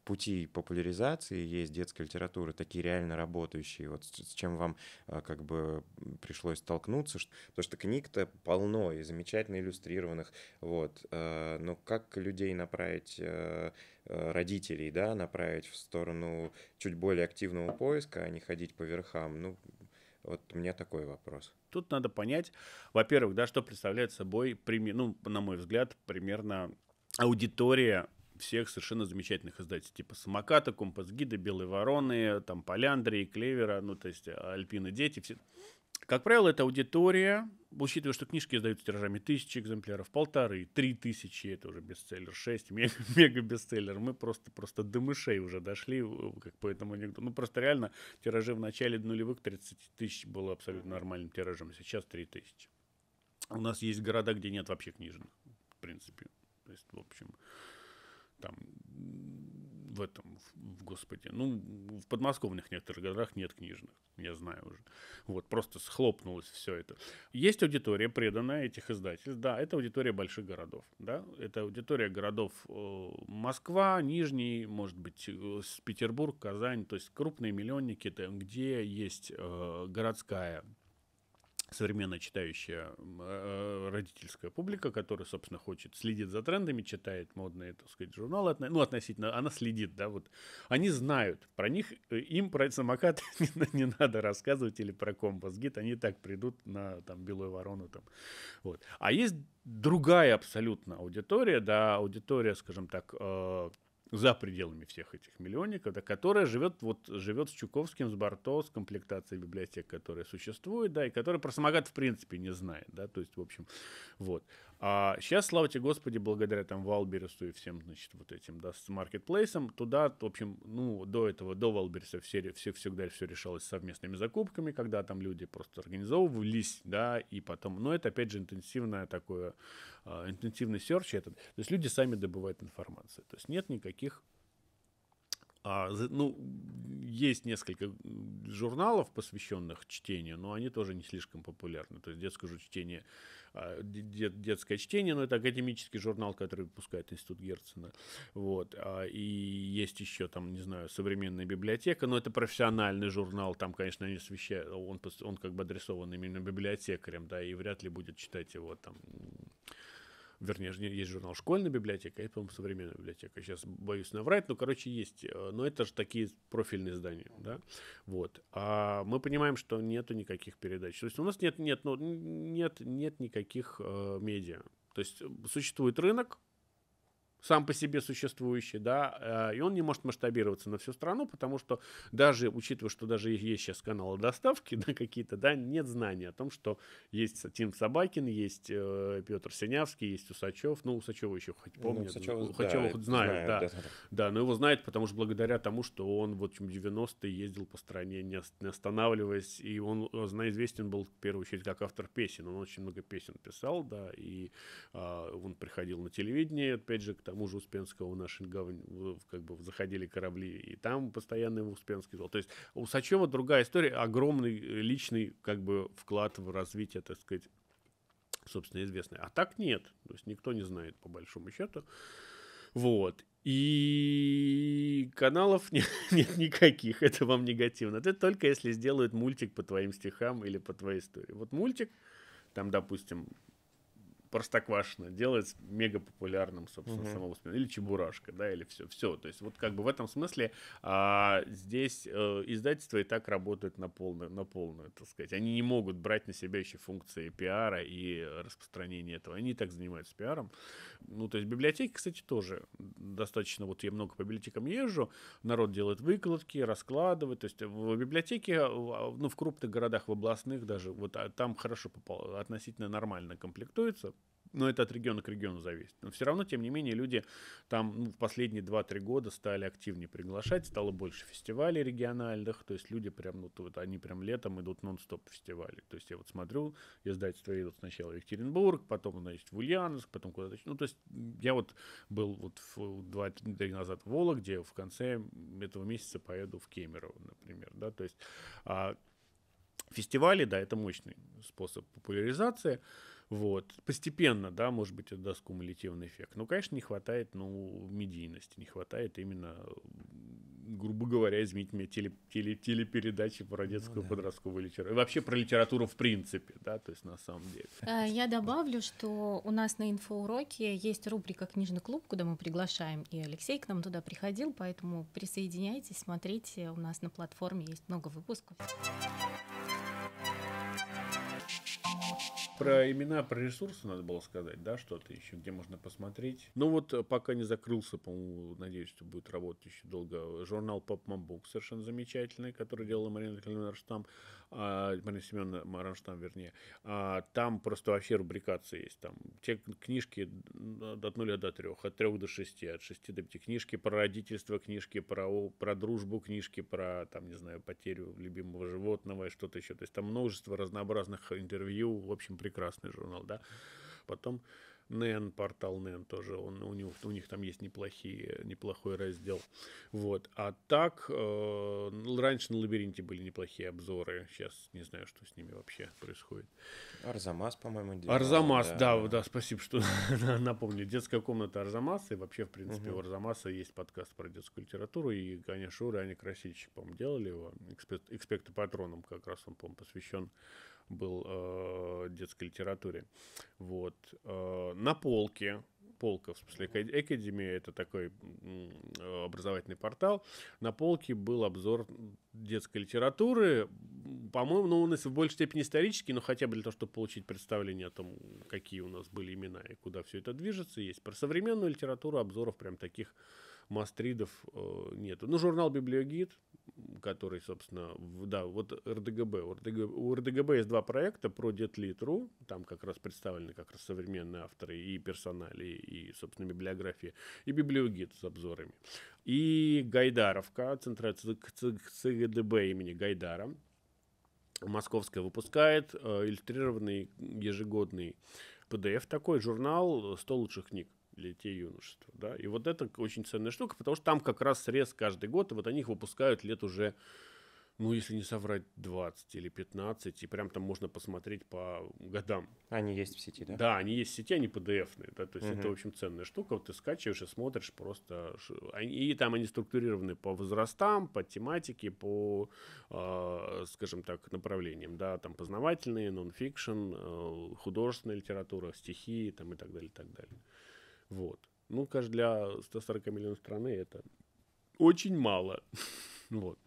пути популяризации есть детской литературы, такие реально работающие, вот с чем вам как бы пришлось столкнуться, потому что книг-то полно и замечательно иллюстрированных, вот, Э, но как людей направить, э, э, родителей, да, направить в сторону чуть более активного поиска, а не ходить по верхам, ну, вот у меня такой вопрос. Тут надо понять, во-первых, да, что представляет собой, ну, на мой взгляд, примерно аудитория всех совершенно замечательных издательств, типа «Самоката», «Компас Гида», «Белой вороны», там «Поляндрии», «Клевера», ну, то есть «Альпины дети», все, как правило, это аудитория, учитывая, что книжки издаются тиражами тысячи экземпляров, полторы, три тысячи, это уже бестселлер, шесть, <laughs> мега, мега бестселлер. Мы просто, просто до мышей уже дошли, как по этому анекдоту. Ну, просто реально тиражи в начале нулевых 30 тысяч было абсолютно нормальным тиражем, сейчас три тысячи. У нас есть города, где нет вообще книжных, в принципе. То есть, в общем, там в этом, в, господи, ну, в подмосковных некоторых городах нет книжных, я знаю уже. Вот, просто схлопнулось все это. Есть аудитория, преданная этих издательств, да, это аудитория больших городов, да, это аудитория городов э, Москва, Нижний, может быть, э, Петербург, Казань, то есть крупные миллионники, там, где есть э, городская современно читающая э, э, родительская публика, которая, собственно, хочет, следит за трендами, читает модные, так сказать, журналы, ну, относительно, она следит, да, вот. Они знают, про них, э, им про самокат <laughs> не, не надо рассказывать или про компас гид, они так придут на, там, Белую Ворону, там, вот. А есть другая абсолютно аудитория, да, аудитория, скажем так, за пределами всех этих миллионников, да, которая живет, вот, живет с Чуковским, с Барто, с комплектацией библиотек, которая существует, да, и которая про Самогат в принципе не знает, да, то есть, в общем, вот. А сейчас, слава тебе, Господи, благодаря там Валберсу и всем, значит, вот этим, да, с маркетплейсом, туда, в общем, ну, до этого, до Валберса все, все, всегда все решалось совместными закупками, когда там люди просто организовывались, да, и потом, но это, опять же, интенсивное такое, а, интенсивный серч этот, то есть люди сами добывают информацию, то есть нет никаких а, ну, есть несколько журналов, посвященных чтению, но они тоже не слишком популярны. То есть детское же чтение а, дет, детское чтение, но это академический журнал, который выпускает Институт Герцена. Вот. А, и есть еще там, не знаю, современная библиотека, но это профессиональный журнал, там, конечно, они освещает, он, он как бы адресован именно библиотекарям, да, и вряд ли будет читать его там вернее, есть журнал «Школьная библиотека», это, по-моему, «Современная библиотека». Сейчас боюсь наврать, но, короче, есть. Э, но это же такие профильные издания, да? Вот. А мы понимаем, что нету никаких передач. То есть у нас нет, нет, ну, нет, нет никаких э, медиа. То есть существует рынок, сам по себе существующий, да, э, и он не может масштабироваться на всю страну, потому что даже, учитывая, что даже есть сейчас каналы доставки, <laughs> да, какие-то, да, нет знания о том, что есть Тим Собакин, есть э, Петр Синявский, есть Усачев, ну, Усачева еще хоть помню, ну, Усачева, Усачева ну, да, хоть знают, знает, да, да, да, но его знает, потому что благодаря тому, что он вот в 90-е ездил по стране, не останавливаясь, и он э, известен был, в первую очередь, как автор песен, он очень много песен писал, да, и э, он приходил на телевидение, опять же, к тому же Успенского в нашей как бы заходили корабли, и там постоянно его Успенский жил. То есть у Сачева другая история, огромный э, личный как бы вклад в развитие, так сказать, собственно, известный. А так нет, то есть никто не знает по большому счету. Вот. И каналов <laughs> нет, нет никаких, это вам негативно. Это только если сделают мультик по твоим стихам или по твоей истории. Вот мультик, там, допустим, Простоквашино делает мега популярным, собственно, угу. самого спина. Или Чебурашка, да, или все, все. То есть вот как бы в этом смысле а, здесь э, издательство и так работают на полную, на полную, так сказать. Они не могут брать на себя еще функции пиара и распространения этого. Они и так занимаются пиаром. Ну, то есть библиотеки, кстати, тоже достаточно, вот я много по библиотекам езжу, народ делает выкладки, раскладывает. То есть в библиотеке, ну, в крупных городах, в областных даже, вот а там хорошо попало относительно нормально комплектуется но это от региона к региону зависит. Но все равно, тем не менее, люди там ну, в последние 2-3 года стали активнее приглашать, стало больше фестивалей региональных, то есть люди прям, ну, вот они прям летом идут нон-стоп фестивали. То есть я вот смотрю, издательства идут сначала в Екатеринбург, потом, значит, в Ульяновск, потом куда-то. Ну, то есть я вот был вот 2-3 дня назад в Вологде, в конце этого месяца поеду в Кемерово, например, да, то есть а, фестивали, да, это мощный способ популяризации, вот. Постепенно, да, может быть, это даст кумулятивный эффект. Но, конечно, не хватает, ну, медийности, не хватает именно, грубо говоря, извините меня, теле, теле, телепередачи про детскую ну, да. литературу. И вообще про литературу в принципе, да, то есть на самом деле. А, я добавлю, что у нас на инфоуроке есть рубрика «Книжный клуб», куда мы приглашаем, и Алексей к нам туда приходил, поэтому присоединяйтесь, смотрите, у нас на платформе есть много выпусков. Про имена, про ресурсы надо было сказать, да, что-то еще, где можно посмотреть. Ну вот, э, пока не закрылся, по-моему, надеюсь, что будет работать еще долго, э, журнал Pop Mambook, совершенно замечательный, который делала Марина Кальминарштам а, Марина Семеновна Маранштам, вернее, а, там просто вообще рубрикация есть. Там те книжки от нуля до трех, от трех до шести, от шести до пяти Книжки про родительство, книжки про, про дружбу, книжки про, там, не знаю, потерю любимого животного и что-то еще. То есть там множество разнообразных интервью. В общем, прекрасный журнал, да. Потом Нэн, портал Нэн тоже, он, у, него у них там есть неплохие, неплохой раздел. Вот. А так, э, раньше на Лабиринте были неплохие обзоры, сейчас не знаю, что с ними вообще происходит. Арзамас, по-моему, делал. Арзамас, да, да, да спасибо, что <laughs> напомнили. Детская комната Арзамаса, и вообще, в принципе, угу. у Арзамаса есть подкаст про детскую литературу, и конечно, Шура, Аня Красильщик, по-моему, делали его, эксперты патроном как раз он, по-моему, посвящен был э, детской литературе. Вот. Э, на полке полка, в смысле академия это такой образовательный портал. На полке был обзор детской литературы. По-моему, ну, он в большей степени исторический, но хотя бы для того, чтобы получить представление о том, какие у нас были имена и куда все это движется. Есть про современную литературу обзоров прям таких мастридов э, нету. Ну, журнал «Библиогид», который, собственно, в, да, вот РДГБ. У, РДГБ. у РДГБ есть два проекта про Детлитру, там как раз представлены как раз современные авторы и персонали, и, собственно, библиографии, и библиогид с обзорами. И Гайдаровка, Центр ЦГДБ имени Гайдара, московская выпускает э, иллюстрированный ежегодный PDF, такой журнал «100 лучших книг» детей юношества. Да? И вот это очень ценная штука, потому что там как раз срез каждый год, и вот они их выпускают лет уже, ну, если не соврать, 20 или 15, и прям там можно посмотреть по годам. Они есть в сети, да? Да, они есть в сети, они PDF-ные, да, то есть угу. это, в общем, ценная штука, вот ты скачиваешь и смотришь просто, и там они структурированы по возрастам, по тематике, по, э, скажем так, направлениям, да, там познавательные, нон-фикшн, э, художественная литература, стихи, там и так далее, и так далее. Вот. Ну, конечно, для 140 миллионов страны это очень мало. <laughs> Вот.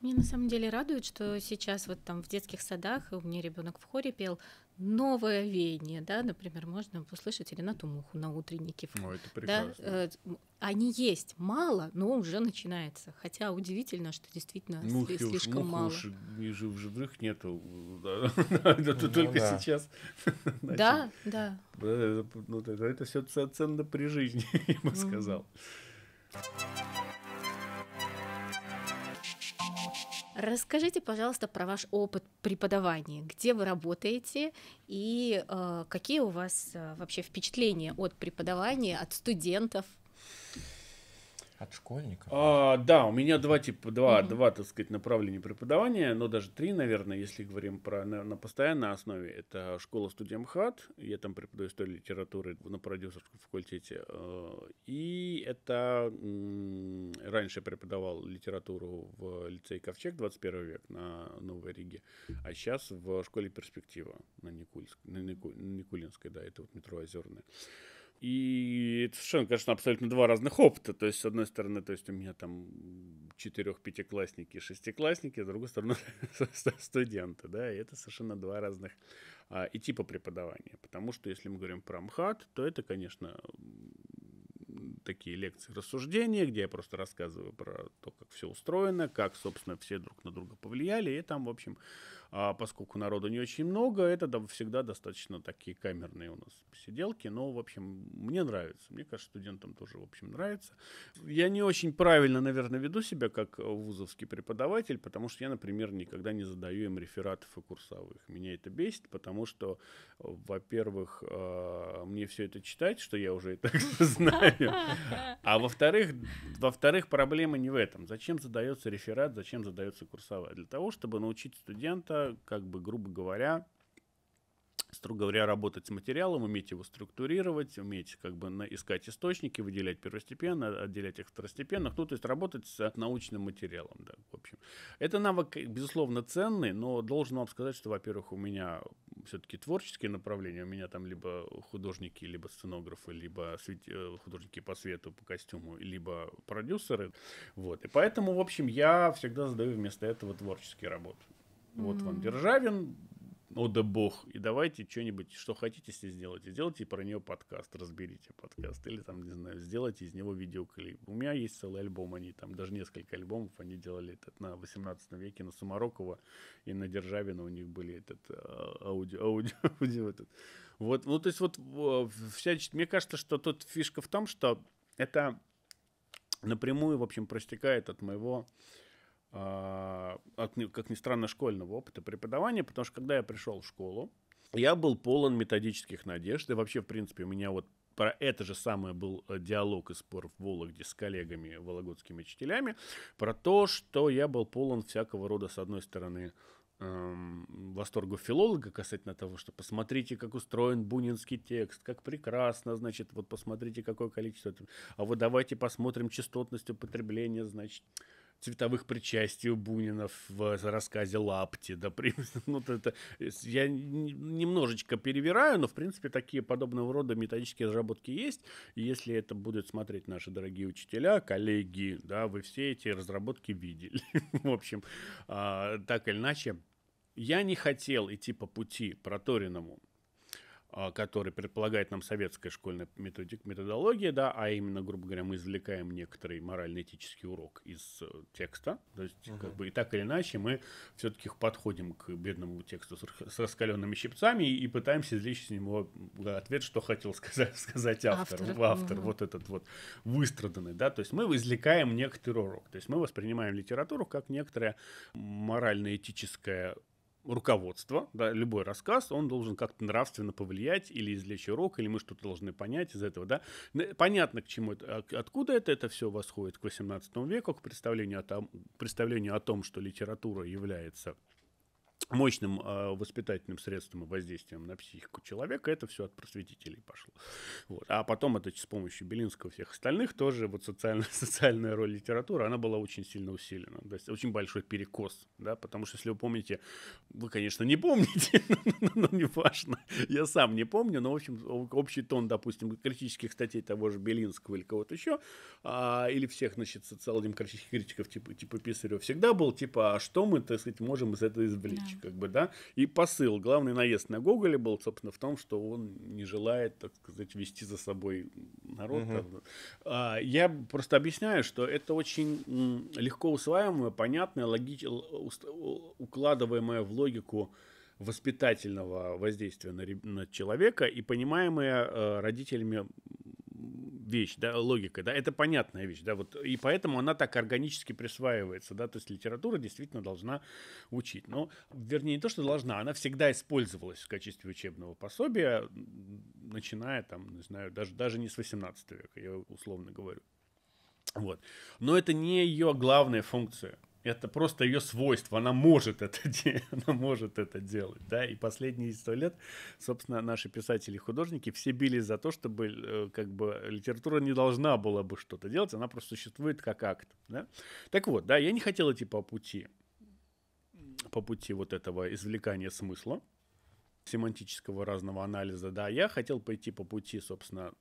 Мне на самом деле радует, что сейчас вот там в детских садах, у меня ребенок в хоре пел, новое веяние, да, например, можно услышать Ренату Муху на утреннике. О, это прекрасно. Да? Э, они есть, мало, но уже начинается. Хотя удивительно, что действительно мухи слишком уж, мухи мало. Уж и жив живых нету, <laughs> ну это только сейчас. <laughs> Да, да. Это все ценно при жизни, <laughs> я бы сказал. Thank you. Расскажите, пожалуйста, про ваш опыт преподавания, где вы работаете и э, какие у вас э, вообще впечатления от преподавания, от студентов. От школьников? А, да, у меня два типа, два, угу. два, так сказать, направления преподавания, но даже три, наверное, если говорим про на, на постоянной основе. Это школа студия МХАТ, я там преподаю историю литературы на продюсерском факультете. Э, и это раньше я преподавал литературу в лицее Ковчег 21 век на Новой Риге, а сейчас в школе Перспектива на, Никульск, на, Нику, Никулинской, да, это вот метро Озерное. И это совершенно, конечно, абсолютно два разных опыта. То есть, с одной стороны, то есть у меня там четырех-пятиклассники, шестиклассники, с другой стороны <laughs> студенты, да, и это совершенно два разных а, и типа преподавания. Потому что, если мы говорим про МХАТ, то это, конечно, такие лекции рассуждения, где я просто рассказываю про то, как все устроено, как, собственно, все друг на друга повлияли, и там, в общем, а поскольку народу не очень много, это всегда достаточно такие камерные у нас посиделки, но, в общем, мне нравится, мне кажется, студентам тоже, в общем, нравится. Я не очень правильно, наверное, веду себя как э, вузовский преподаватель, потому что я, например, никогда не задаю им рефератов и курсовых. Меня это бесит, потому что, во-первых, а, мне все это читать, что я уже и так <laughs> знаю, а во-вторых, во-вторых, проблема не в этом. Зачем задается реферат, зачем задается курсовая? Для того, чтобы научить студента как бы, грубо говоря, строго говоря, работать с материалом, уметь его структурировать, уметь как бы искать источники, выделять первостепенно, отделять их второстепенных, ну, то есть работать с научным материалом, да, в общем. Это навык, безусловно, ценный, но должен вам сказать, что, во-первых, у меня все-таки творческие направления, у меня там либо художники, либо сценографы, либо свет... Э, художники по свету, по костюму, либо продюсеры, вот, и поэтому, в общем, я всегда задаю вместо этого творческие работы. Вот вам Державин, о ну да бог, и давайте что-нибудь, что хотите с ней сделайте. Сделайте про нее подкаст, разберите подкаст, или там, не знаю, сделайте из него видеоклип. У меня есть целый альбом, они там, даже несколько альбомов они делали этот на 18 веке, на Сумарокова и на Державина у них были этот э, аудио, аудио, <laughs> аудио этот. Вот, ну, то есть вот, всячески, мне кажется, что тут фишка в том, что это напрямую, в общем, простекает от моего а, как ни странно, школьного опыта преподавания, потому что когда я пришел в школу, я был полон методических надежд, и вообще, в принципе, у меня вот про это же самое был э, диалог и спор в Вологде с коллегами, вологодскими учителями, про то, что я был полон всякого рода, с одной стороны, эм, восторгу филолога касательно того, что посмотрите, как устроен бунинский текст, как прекрасно, значит, вот посмотрите, какое количество, а вот давайте посмотрим частотность употребления, значит, цветовых причастий у Бунинов в рассказе «Лапти». Да, при... <laughs> ну, это, я немножечко перевираю, но, в принципе, такие подобного рода методические разработки есть. И если это будут смотреть наши дорогие учителя, коллеги, да, вы все эти разработки видели. <laughs> в общем, а, так или иначе, я не хотел идти по пути проторенному а, который предполагает нам советская школьная методик, методология, да, а именно, грубо говоря, мы извлекаем некоторый морально-этический урок из э, текста, то есть угу. как бы и так или иначе мы все-таки подходим к бедному тексту с раскаленными щипцами и пытаемся извлечь из него э, ответ, что хотел сказать, <laughs> сказать автор, автор, ну, автор угу. вот этот вот выстраданный, да, то есть мы извлекаем некоторый урок, то есть мы воспринимаем литературу как некоторое морально-этическое руководство, да, любой рассказ, он должен как-то нравственно повлиять или извлечь урок, или мы что-то должны понять из этого, да. Понятно, к чему это, а, откуда это, это все восходит к XVIII веку, к представлению о том, представлению о том что литература является мощным э, воспитательным средством и воздействием на психику человека, это все от просветителей пошло. Вот. А потом это с помощью Белинского и всех остальных тоже вот социальная, <laughs> социальная роль литературы, она была очень сильно усилена. То есть очень большой перекос, да, потому что, если вы помните, вы, конечно, не помните, <laughs> но, не важно, я сам не помню, но, в общем, общий тон, допустим, критических статей того же Белинского или кого-то еще, а, или всех, значит, социал-демократических критиков типа, типа Писарева всегда был, типа, а что мы, так сказать, можем из этого извлечь? mm как бы, да. И посыл, главный наезд на Гоголя был, собственно, в том, что он не желает, так сказать, вести за собой народ. mm А, я просто объясняю, что это очень легко усваиваемое, понятное, логич... укладываемое в логику воспитательного воздействия на, на человека и понимаемое э, родителями вещь, да, логика, да, это понятная вещь, да, вот, и поэтому она так органически присваивается, да, то есть литература действительно должна учить, но, вернее, не то, что должна, она всегда использовалась в качестве учебного пособия, начиная там, не знаю, даже, даже не с 18 века, я условно говорю. Вот. Но это не ее главная функция это просто ее свойство, она может это, <laughs> делать, она может это делать, да, и последние сто лет, собственно, наши писатели и художники все бились за то, чтобы, э, как бы, литература не должна была бы что-то делать, она просто существует как акт, да. Так вот, да, я не хотел идти по пути, по пути вот этого извлекания смысла, семантического разного анализа, да, я хотел пойти по пути, собственно,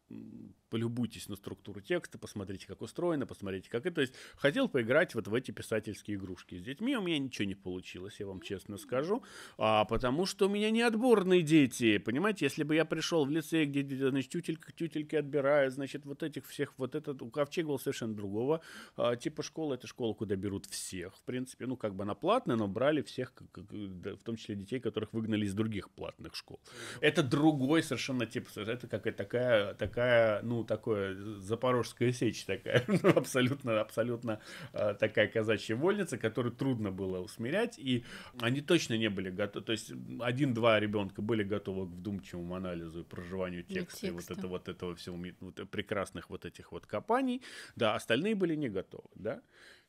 полюбуйтесь на структуру текста, посмотрите, как устроено, посмотрите, как это. То есть хотел поиграть вот в эти писательские игрушки с детьми, у меня ничего не получилось, я вам честно скажу, а, потому что у меня не отборные дети, понимаете, если бы я пришел в лицей, где, значит, тютелька, тютельки отбирают, значит, вот этих всех, вот этот, у Ковчег был совершенно другого а, типа школы, это школа, куда берут всех, в принципе, ну, как бы она платная, но брали всех, как, как, в том числе детей, которых выгнали из других платных школ. Это другой совершенно тип, это какая-то такая, такая, ну, ну, такое, запорожская сечь такая, <laughs> ну, абсолютно, абсолютно а, такая казачья вольница, которую трудно было усмирять, и они точно не были готовы, то есть один-два ребенка были готовы к вдумчивому анализу и проживанию текста, и, и вот, это, вот этого всего, вот, прекрасных вот этих вот копаний, да, остальные были не готовы, да.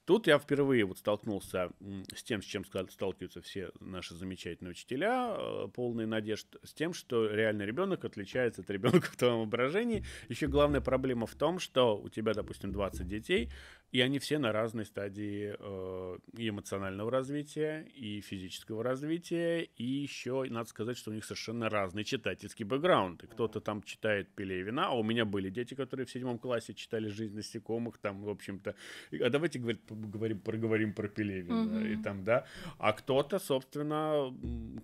Тут я впервые вот столкнулся с тем, с чем сталкиваются все наши замечательные учителя, э, полные надежд, с тем, что реально ребенок отличается от ребенка в твоем воображении. Еще главная проблема в том, что у тебя, допустим, 20 детей, и они все на разной стадии э, эмоционального развития, и физического развития, и еще, надо сказать, что у них совершенно разный читательский бэкграунд. кто-то там читает Пелевина, а у меня были дети, которые в седьмом классе читали «Жизнь насекомых», там, в общем-то. А давайте, говорит, говорим, проговорим про Пелевина угу. и там, да. А кто-то, собственно,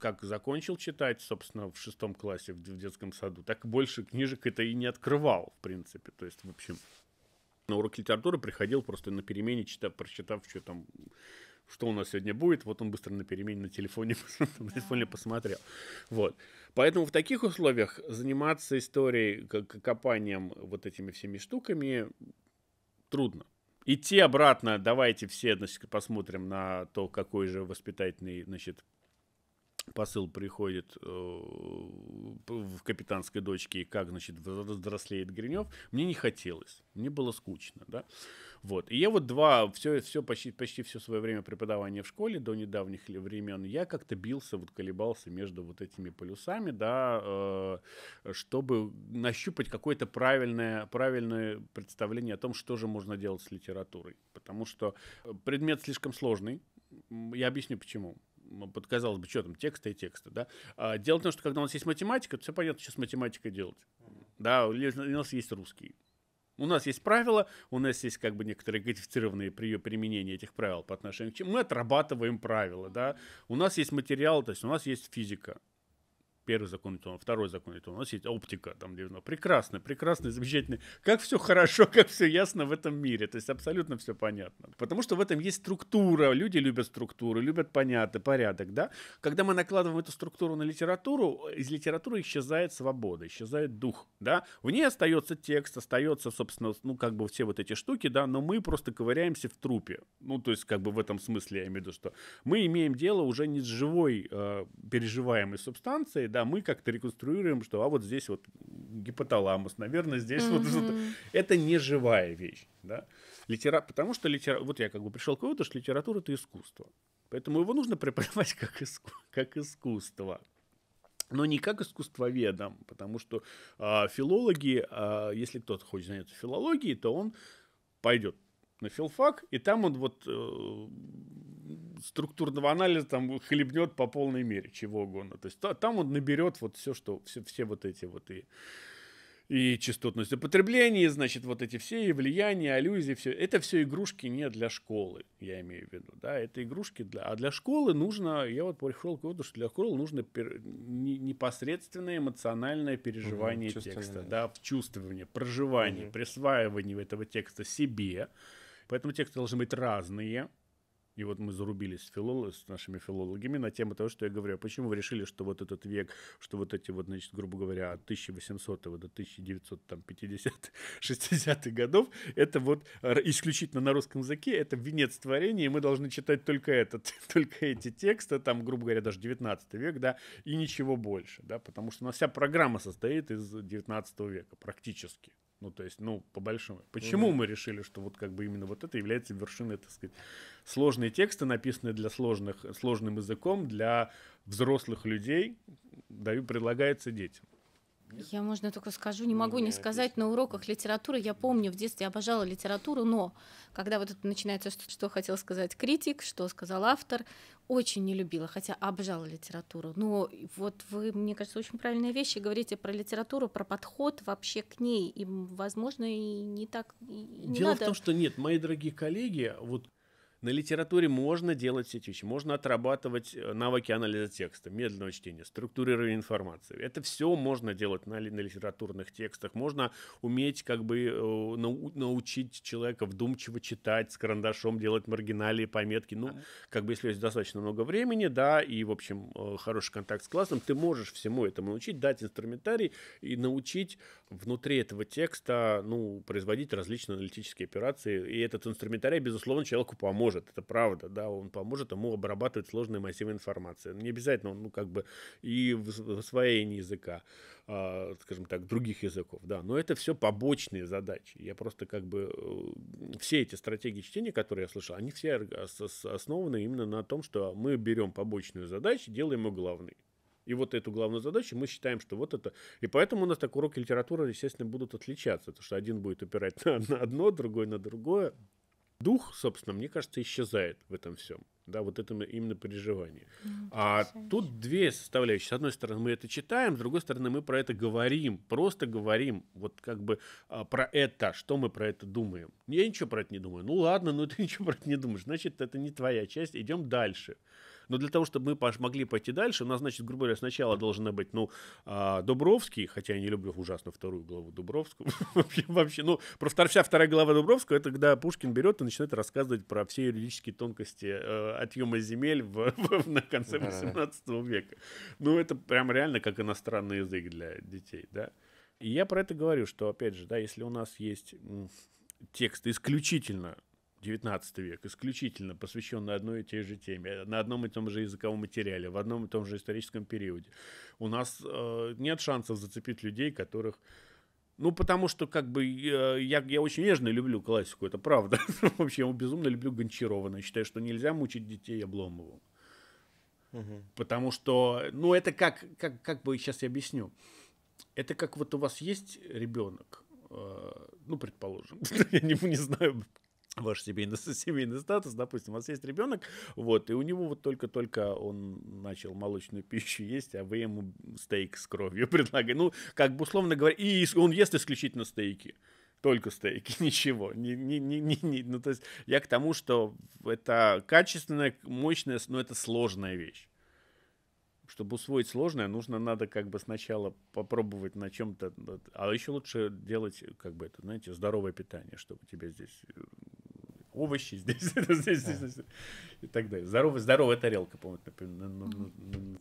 как закончил читать, собственно, в шестом классе в, детском саду, так больше книжек это и не открывал, в принципе. То есть, в общем, на урок литературы приходил просто на перемене, читав, прочитав, что там что у нас сегодня будет, вот он быстро на перемене на телефоне, <laughs> на телефоне посмотрел. Вот. Поэтому в таких условиях заниматься историей, копанием вот этими всеми штуками трудно идти обратно, давайте все, значит, посмотрим на то, какой же воспитательный, значит, посыл приходит э, в капитанской дочке, и как, значит, взрослеет Гринев, мне не хотелось, мне было скучно, да. Вот. И я вот два, все, все почти, почти все свое время преподавания в школе до недавних времен, я как-то бился, вот колебался между вот этими полюсами, да, э, чтобы нащупать какое-то правильное, правильное представление о том, что же можно делать с литературой. Потому что предмет слишком сложный, я объясню почему под, казалось бы, что там, текста и текста, да. А, дело в том, что когда у нас есть математика, то все понятно, что с математикой делать. Да, у нас есть русский. У нас есть правила, у нас есть как бы некоторые кодифицированные при применения этих правил по отношению к чему. Мы отрабатываем правила, да. У нас есть материал, то есть у нас есть физика. Первый закон Ньютона, второй закон Ньютона. У нас есть оптика там Ньютона. Прекрасно, прекрасно, замечательно. Как все хорошо, <laughs> как все ясно в этом мире. То есть абсолютно все понятно. Потому что в этом есть структура. Люди любят структуру, любят понятно, порядок. Да? Когда мы накладываем эту структуру на литературу, из литературы исчезает свобода, исчезает дух. Да? В ней остается текст, остается, собственно, ну как бы все вот эти штуки, да, но мы просто ковыряемся в трупе. Ну то есть как бы в этом смысле я имею в виду, что мы имеем дело уже не с живой э, переживаемой субстанцией, да, мы как-то реконструируем, что а вот здесь вот гипоталамус, наверное, здесь mm-hmm. вот что-то. Это не живая вещь, да. Литера... Потому что литера... вот я как бы пришел к выводу, что литература — это искусство. Поэтому его нужно преподавать <laughs> как, иску... как искусство но не как искусствоведом, потому что э, филологи, э, если кто-то хочет заняться филологией, то он пойдет на филфак, и там он вот э, структурного анализа там хлебнет по полной мере чего угодно. То есть та, там он наберет вот все, что все, все вот эти вот и и частотность употребления, значит, вот эти все и влияния, аллюзии, все. Это все игрушки не для школы, я имею в виду, да, это игрушки для... А для школы нужно, я вот пришел к выводу, что для школы нужно пер... не, непосредственное эмоциональное переживание угу, текста, да, чувствование, проживание, угу. присваивание этого текста себе, Поэтому тексты должны быть разные. И вот мы зарубились с, филолог, с нашими филологами на тему того, что я говорю, а почему вы решили, что вот этот век, что вот эти вот, значит, грубо говоря, от 1800 до 1950-60-х годов, это вот исключительно на русском языке, это венец творения, и мы должны читать только этот, <laughs> только эти тексты, там, грубо говоря, даже 19 век, да, и ничего больше, да, потому что у нас вся программа состоит из 19 века практически. Ну, то есть, ну, по большому. Почему mm-hmm. мы решили, что вот как бы именно вот это является вершиной, так сказать, сложные тексты, написанные для сложных, сложным языком, для взрослых людей, даю, предлагается детям. Я, можно, только скажу, не ну, могу не, сказать, на уроках литературы, я помню, в детстве обожала литературу, но когда вот это начинается, что, что хотел сказать критик, что сказал автор, очень не любила, хотя обожала литературу. Но вот вы, мне кажется, очень правильные вещи говорите про литературу, про подход вообще к ней. И, возможно, и не так... И не Дело надо. в том, что нет, мои дорогие коллеги, вот на литературе можно делать все эти вещи. Можно отрабатывать э, навыки анализа текста, медленного чтения, структурирования информации. Это все можно делать на, на литературных текстах. Можно уметь как бы э, нау научить человека вдумчиво читать, с карандашом делать маргиналии, пометки. Ну, как бы если есть достаточно много времени, да, и, в общем, э, хороший контакт с классом, ты можешь всему этому научить, дать инструментарий и научить внутри этого текста, ну, производить различные аналитические операции. И этот инструментарий, безусловно, человеку поможет поможет, это правда, да, он поможет ему обрабатывать сложные массивы информации. Не обязательно ну, как бы, и в освоении языка, э, скажем так, других языков, да, но это все побочные задачи. Я просто, как бы, э, все эти стратегии чтения, которые я слышал, они все основаны именно на том, что мы берем побочную задачу, делаем ее главной. И вот эту главную задачу мы считаем, что вот это... И поэтому у нас так уроки литературы, естественно, будут отличаться. Потому что один будет опирать <laughs> на, на одно, другой на другое дух, собственно, мне кажется, исчезает в этом всем. Да, вот это именно переживание. Mm, а тут две составляющие. С одной стороны, мы это читаем, с другой стороны, мы про это говорим. Просто говорим. Вот как бы а, про это, что мы про это думаем. Я ничего про это не думаю. Ну ладно, ну ты <laughs> ничего про это не думаешь. Значит, это не твоя часть. Идем дальше. Но для того, чтобы мы могли пойти дальше, у нас, значит, грубо говоря, сначала должна быть, ну, а, Дубровский, хотя я не люблю ужасно вторую главу Дубровского. <laughs> Вообще, ну, просто вся вторая глава Дубровского, это когда Пушкин берет и начинает рассказывать про все юридические тонкости э, отъема земель <laughs> на конце 18 века. Ну, это прям реально как иностранный язык для детей, да. И я про это говорю, что, опять же, да, если у нас есть текст исключительно 19 век, исключительно посвященный одной и той же теме, на одном и том же языковом материале, в одном и том же историческом периоде. У нас э, нет шансов зацепить людей, которых... Ну, потому что, как бы, я, я очень нежно люблю классику, это правда. <laughs> Вообще, я безумно люблю Гончарова, но считаю, что нельзя мучить детей Обломовым. Потому что, ну, это как, как, как бы, сейчас я объясню. Это как вот у вас есть ребенок, э, ну, предположим, <laughs> я не, не знаю, ваш семейный, <laughs> семейный статус, допустим, у вас есть ребенок, вот, и у него вот только-только он начал молочную пищу есть, а вы ему стейк с кровью <laughs> предлагаете. Ну, как бы условно говоря, и он ест исключительно стейки только стейки, <laughs> ничего. Не, не, не, не, Ну, то есть я к тому, что это качественная, мощная, но ну, это сложная вещь. Чтобы усвоить сложное, нужно, надо как бы сначала попробовать на чем-то. А еще лучше делать, как бы это, знаете, здоровое питание, чтобы тебе здесь э, овощи здесь, <laughs> здесь, здесь, и так далее. Здоровая, здоровая тарелка, по-моему.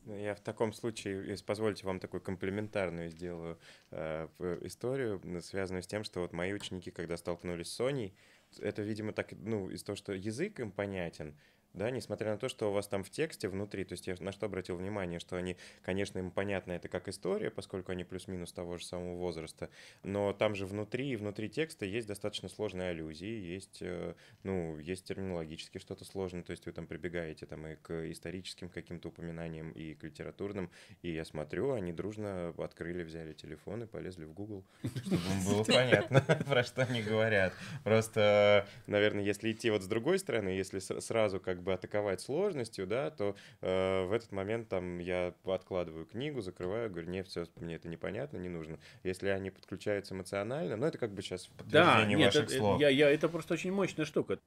Ну, я в таком случае, если позволите, вам такую комплиментарную сделаю э, историю, связанную с тем, что вот мои ученики, когда столкнулись с Соней, это, видимо, так, ну, из того, что язык им понятен, да, несмотря на то, что у вас там в тексте внутри, то есть я на что обратил внимание, что они, конечно, им понятно, это как история, поскольку они плюс-минус того же самого возраста, но там же внутри и внутри текста есть достаточно сложные аллюзии, есть, э, ну, есть терминологически что-то сложное, то есть вы там прибегаете там и к историческим каким-то упоминаниям, и к литературным, и я смотрю, они дружно открыли, взяли телефон и полезли в Google, чтобы было понятно, <laughs> про что они говорят. Просто, наверное, если идти вот с другой стороны, если сразу как как бы атаковать сложностью, да, то э, в этот момент там я откладываю книгу, закрываю, говорю, нет, все, мне это непонятно, не нужно. Если они подключаются эмоционально, ну это как бы сейчас в подтверждение да, нет, ваших это, э, слов. Я, я, это просто очень мощная штука.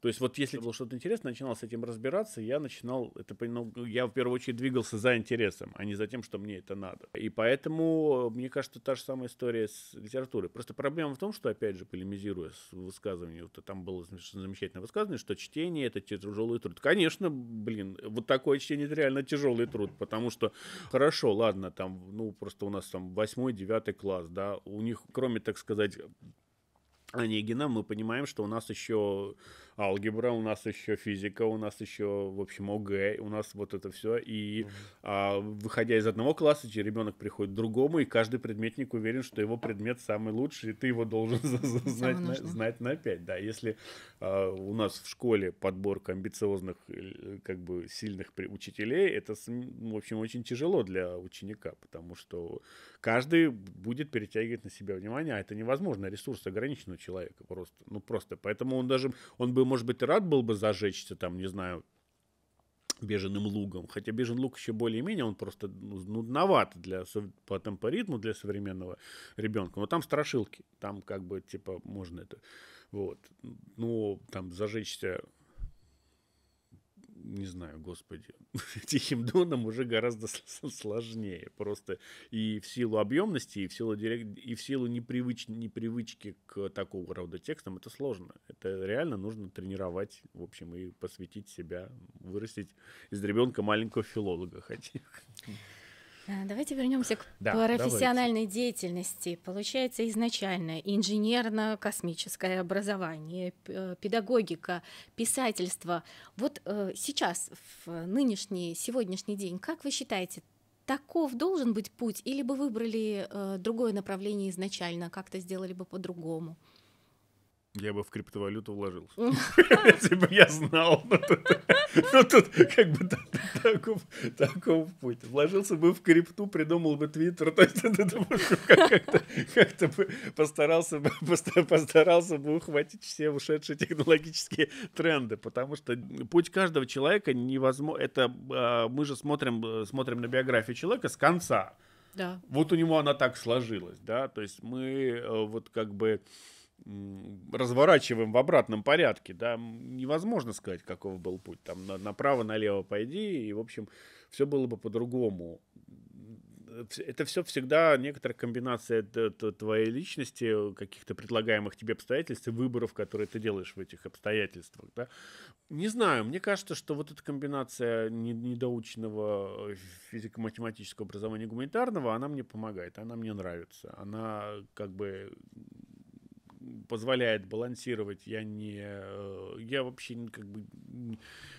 То есть вот если было что-то интересное, начинал с этим разбираться, я начинал это ну, я в первую очередь двигался за интересом, а не за тем, что мне это надо. И поэтому, мне кажется, та же самая история с литературой. Просто проблема в том, что, опять же, полемизируя с высказыванием, вот, там было замечательное высказывание, что чтение — это тяжелый труд. Конечно, блин, вот такое чтение — это реально тяжелый труд, потому что, хорошо, ладно, там, ну, просто у нас там восьмой, девятый класс, да, у них, кроме, так сказать, Онегина, мы понимаем, что у нас еще алгебра, у нас еще физика, у нас еще, в общем, ОГЭ, у нас вот это все. И угу. а, выходя из одного класса, ребенок приходит к другому, и каждый предметник уверен, что его предмет самый лучший, и ты его должен знать на, знать на 5. Да, если а, у нас в школе подборка амбициозных, э, как бы сильных учителей, это, в общем, очень тяжело для ученика, потому что каждый будет перетягивать на себя внимание, а это невозможно, ресурс ограничен у человека просто. Ну, просто. Поэтому он даже, он бы может быть, и рад был бы зажечься там, не знаю, беженым лугом. Хотя бежен лук еще более-менее, он просто нудноват для, по темпоритму для современного ребенка. Но там страшилки, там как бы типа можно это... Вот. Ну, там зажечься не знаю, господи, <laughs> тихим доном уже гораздо сложнее просто. И в силу объемности, и в силу, директ... и в силу непривыч... непривычки к такого рода текстам это сложно. Это реально нужно тренировать, в общем, и посвятить себя, вырастить из ребенка маленького филолога хотя а, давайте вернемся к да, профессиональной давайте. деятельности. Получается, изначально инженерно-космическое образование, э, педагогика, писательство. Вот э, сейчас, в нынешний, сегодняшний день, как вы считаете, таков должен быть путь, или бы выбрали э, другое направление изначально, как-то сделали бы по-другому? Я бы в криптовалюту вложился. Ну. <laughs> Если бы я знал. ну тут ну, как бы таков путь. Вложился бы в крипту, придумал бы твиттер. То есть <laughs> как-то бы постарался бы постарался бы ухватить все ушедшие технологические тренды. Потому что путь каждого человека невозможно. Это а, мы же смотрим, смотрим на биографию человека с конца. Да. Вот у него она так сложилась, да, то есть мы э, вот как бы разворачиваем в обратном порядке, да, невозможно сказать, каков был путь. Там на, направо-налево пойди, и, в общем, все было бы по-другому. Это все всегда некоторая комбинация твоей личности, каких-то предлагаемых тебе обстоятельств и выборов, которые ты делаешь в этих обстоятельствах. Да? Не знаю, мне кажется, что вот эта комбинация недоученного физико-математического образования гуманитарного, она мне помогает, она мне нравится. Она как бы позволяет балансировать. Я не, э, я вообще как бы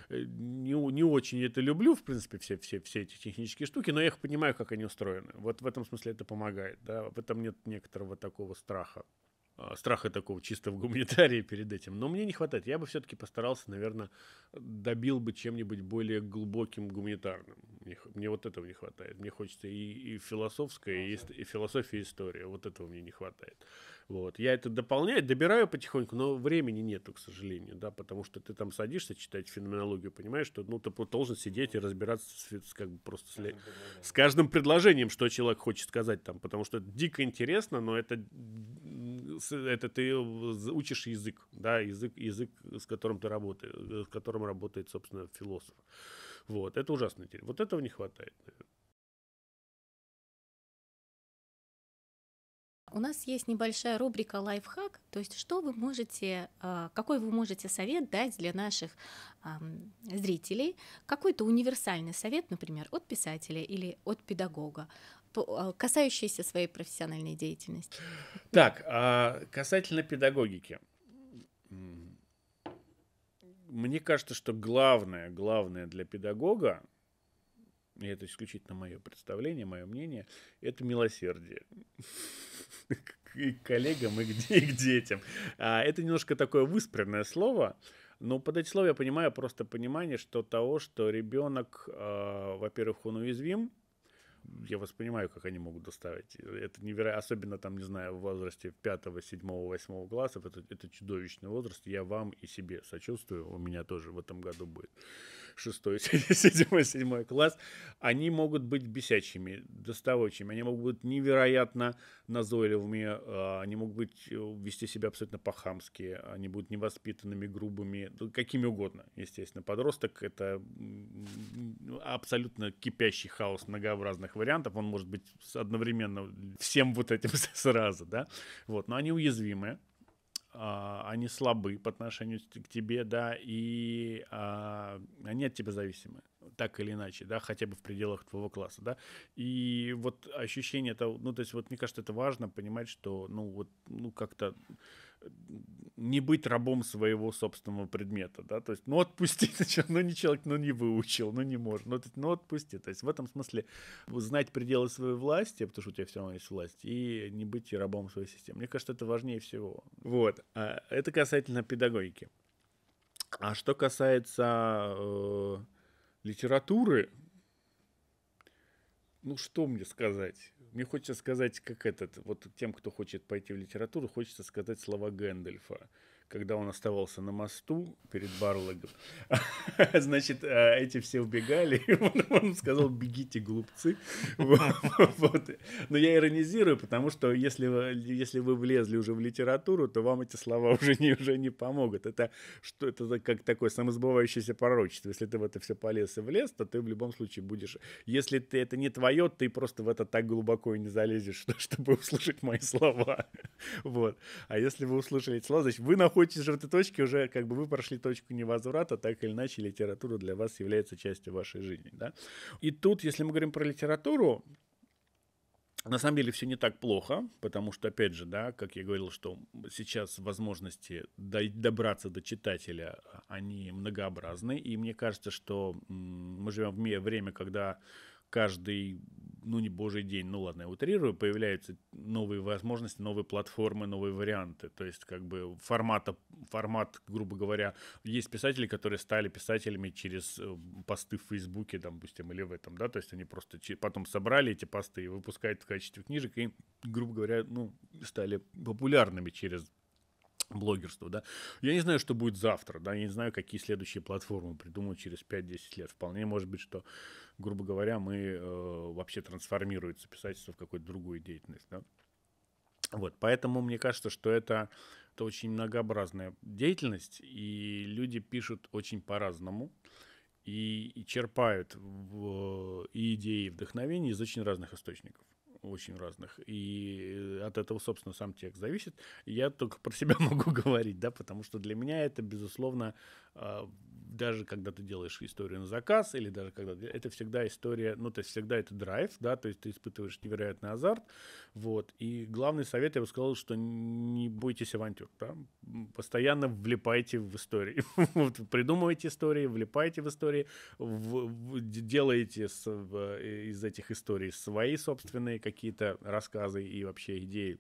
э, не, не очень это люблю, в принципе, все, все, все эти технические штуки, но я их понимаю, как они устроены. Вот в этом смысле это помогает, да, в этом нет некоторого такого страха а, страха такого чистого гуманитария перед этим. Но мне не хватает. Я бы все-таки постарался, наверное, добил бы чем-нибудь более глубоким гуманитарным. Мне, мне вот этого не хватает. Мне хочется и, и философская, и, и философия, истории Вот этого мне не хватает. Вот. Я это дополняю, добираю потихоньку, но времени нету, к сожалению, да, потому что ты там садишься читать феноменологию, понимаешь, что ну, ты должен сидеть и разбираться с, как бы просто с, с каждым предложением, что человек хочет сказать там, потому что это дико интересно, но это, это ты учишь язык, да, язык, язык, с которым ты работаешь, э, с которым работает, собственно, философ. Вот, это ужасно интересно. Вот этого не хватает, наверное. У нас есть небольшая рубрика лайфхак, то есть что вы можете, а, какой вы можете совет дать для наших зрителей, какой-то универсальный совет, например, от писателя или от педагога, а, касающийся своей профессиональной деятельности. Так, а, касательно педагогики, мне кажется, что главное, главное для педагога и это исключительно мое представление, мое мнение, это милосердие <laughs> к коллегам, и к, детям. А, это немножко такое выспренное слово, но под эти слова я понимаю просто понимание, что того, что ребенок, а, во-первых, он уязвим, я вас понимаю, как они могут доставить. Это невероятно, особенно там, не знаю, в возрасте 5, 7, 8 классов, это, это чудовищный возраст. Я вам и себе сочувствую, у меня тоже в этом году будет шестой, <laughs> седьмой, седьмой класс, они могут быть бесячими, доставочими, они могут быть невероятно назойливыми, а, они могут быть, э, вести себя абсолютно по-хамски, они будут невоспитанными, грубыми, какими угодно, естественно. Подросток — это абсолютно кипящий хаос многообразных вариантов, он может быть одновременно всем вот этим <laughs> сразу, да, вот, но они уязвимы. А, они слабы по отношению к тебе, да, и а, они от тебя зависимы, так или иначе, да, хотя бы в пределах твоего класса, да. И вот ощущение того, ну, то есть вот мне кажется, это важно понимать, что, ну, вот, ну, как-то не быть рабом своего собственного предмета, да, то есть, ну, отпусти, <laughs> ну, не человек, ну, не выучил, ну, не может, ну, ну, отпусти, то есть, в этом смысле знать пределы своей власти, потому что у тебя все равно есть власть, и не быть рабом своей системы, мне кажется, это важнее всего, вот, а, это касательно педагогики. А что касается э, литературы, ну, что мне сказать? мне хочется сказать, как этот, вот тем, кто хочет пойти в литературу, хочется сказать слова Гэндальфа когда он оставался на мосту перед Барлогом, <laughs> значит, э, эти все убегали, <laughs> он сказал, бегите, глупцы. Но я иронизирую, потому что если вы, если вы влезли уже в литературу, то вам эти слова <laughs> уже не, уже не помогут. Это, что, это как такое самосбывающееся пророчество. Если ты в это все полез и влез, то ты в любом случае будешь... Если ты, это не твое, ты просто в это так глубоко и не залезешь, чтобы услышать мои слова. Вот. А если вы услышали эти слова, значит, вы находитесь хочешь в этой точки уже как бы вы прошли точку невозврата, так или иначе литература для вас является частью вашей жизни. Да? И тут, если мы говорим про литературу, на самом деле все не так плохо, потому что, опять же, да, как я говорил, что сейчас возможности добраться до читателя, а, они многообразны, и мне кажется, что мы живем в время, когда каждый, ну не божий день, ну ладно, я утрирую, появляются новые возможности, новые платформы, новые варианты. То есть как бы формата, формат, грубо говоря, есть писатели, которые стали писателями через э, посты в Фейсбуке, допустим, или в этом, да, то есть они просто потом собрали эти посты и выпускают в качестве книжек и, грубо говоря, ну, стали популярными через блогерству, да. Я не знаю, что будет завтра, да, я не знаю, какие следующие платформы придумают через 5-10 лет. Вполне может быть, что, грубо говоря, мы э, вообще трансформируется писательство в какую-то другую деятельность, да. Вот, поэтому мне кажется, что это, это очень многообразная деятельность, и люди пишут очень по-разному, и, и черпают в, и идеи, и вдохновения из очень разных источников очень разных. И э, от этого, собственно, сам текст зависит. Я только про себя <laughs> могу говорить, да, потому что для меня это, безусловно, а, даже когда ты делаешь историю на заказ, или даже когда это всегда история, ну, то есть всегда это драйв, да, то есть ты испытываешь невероятный азарт, вот, и главный совет, я бы сказал, что не бойтесь авантюр, да, постоянно влипайте в истории, <laughs> придумывайте истории, влипайте в истории, в, в, делаете с, в, из этих историй свои собственные какие-то рассказы и вообще идеи,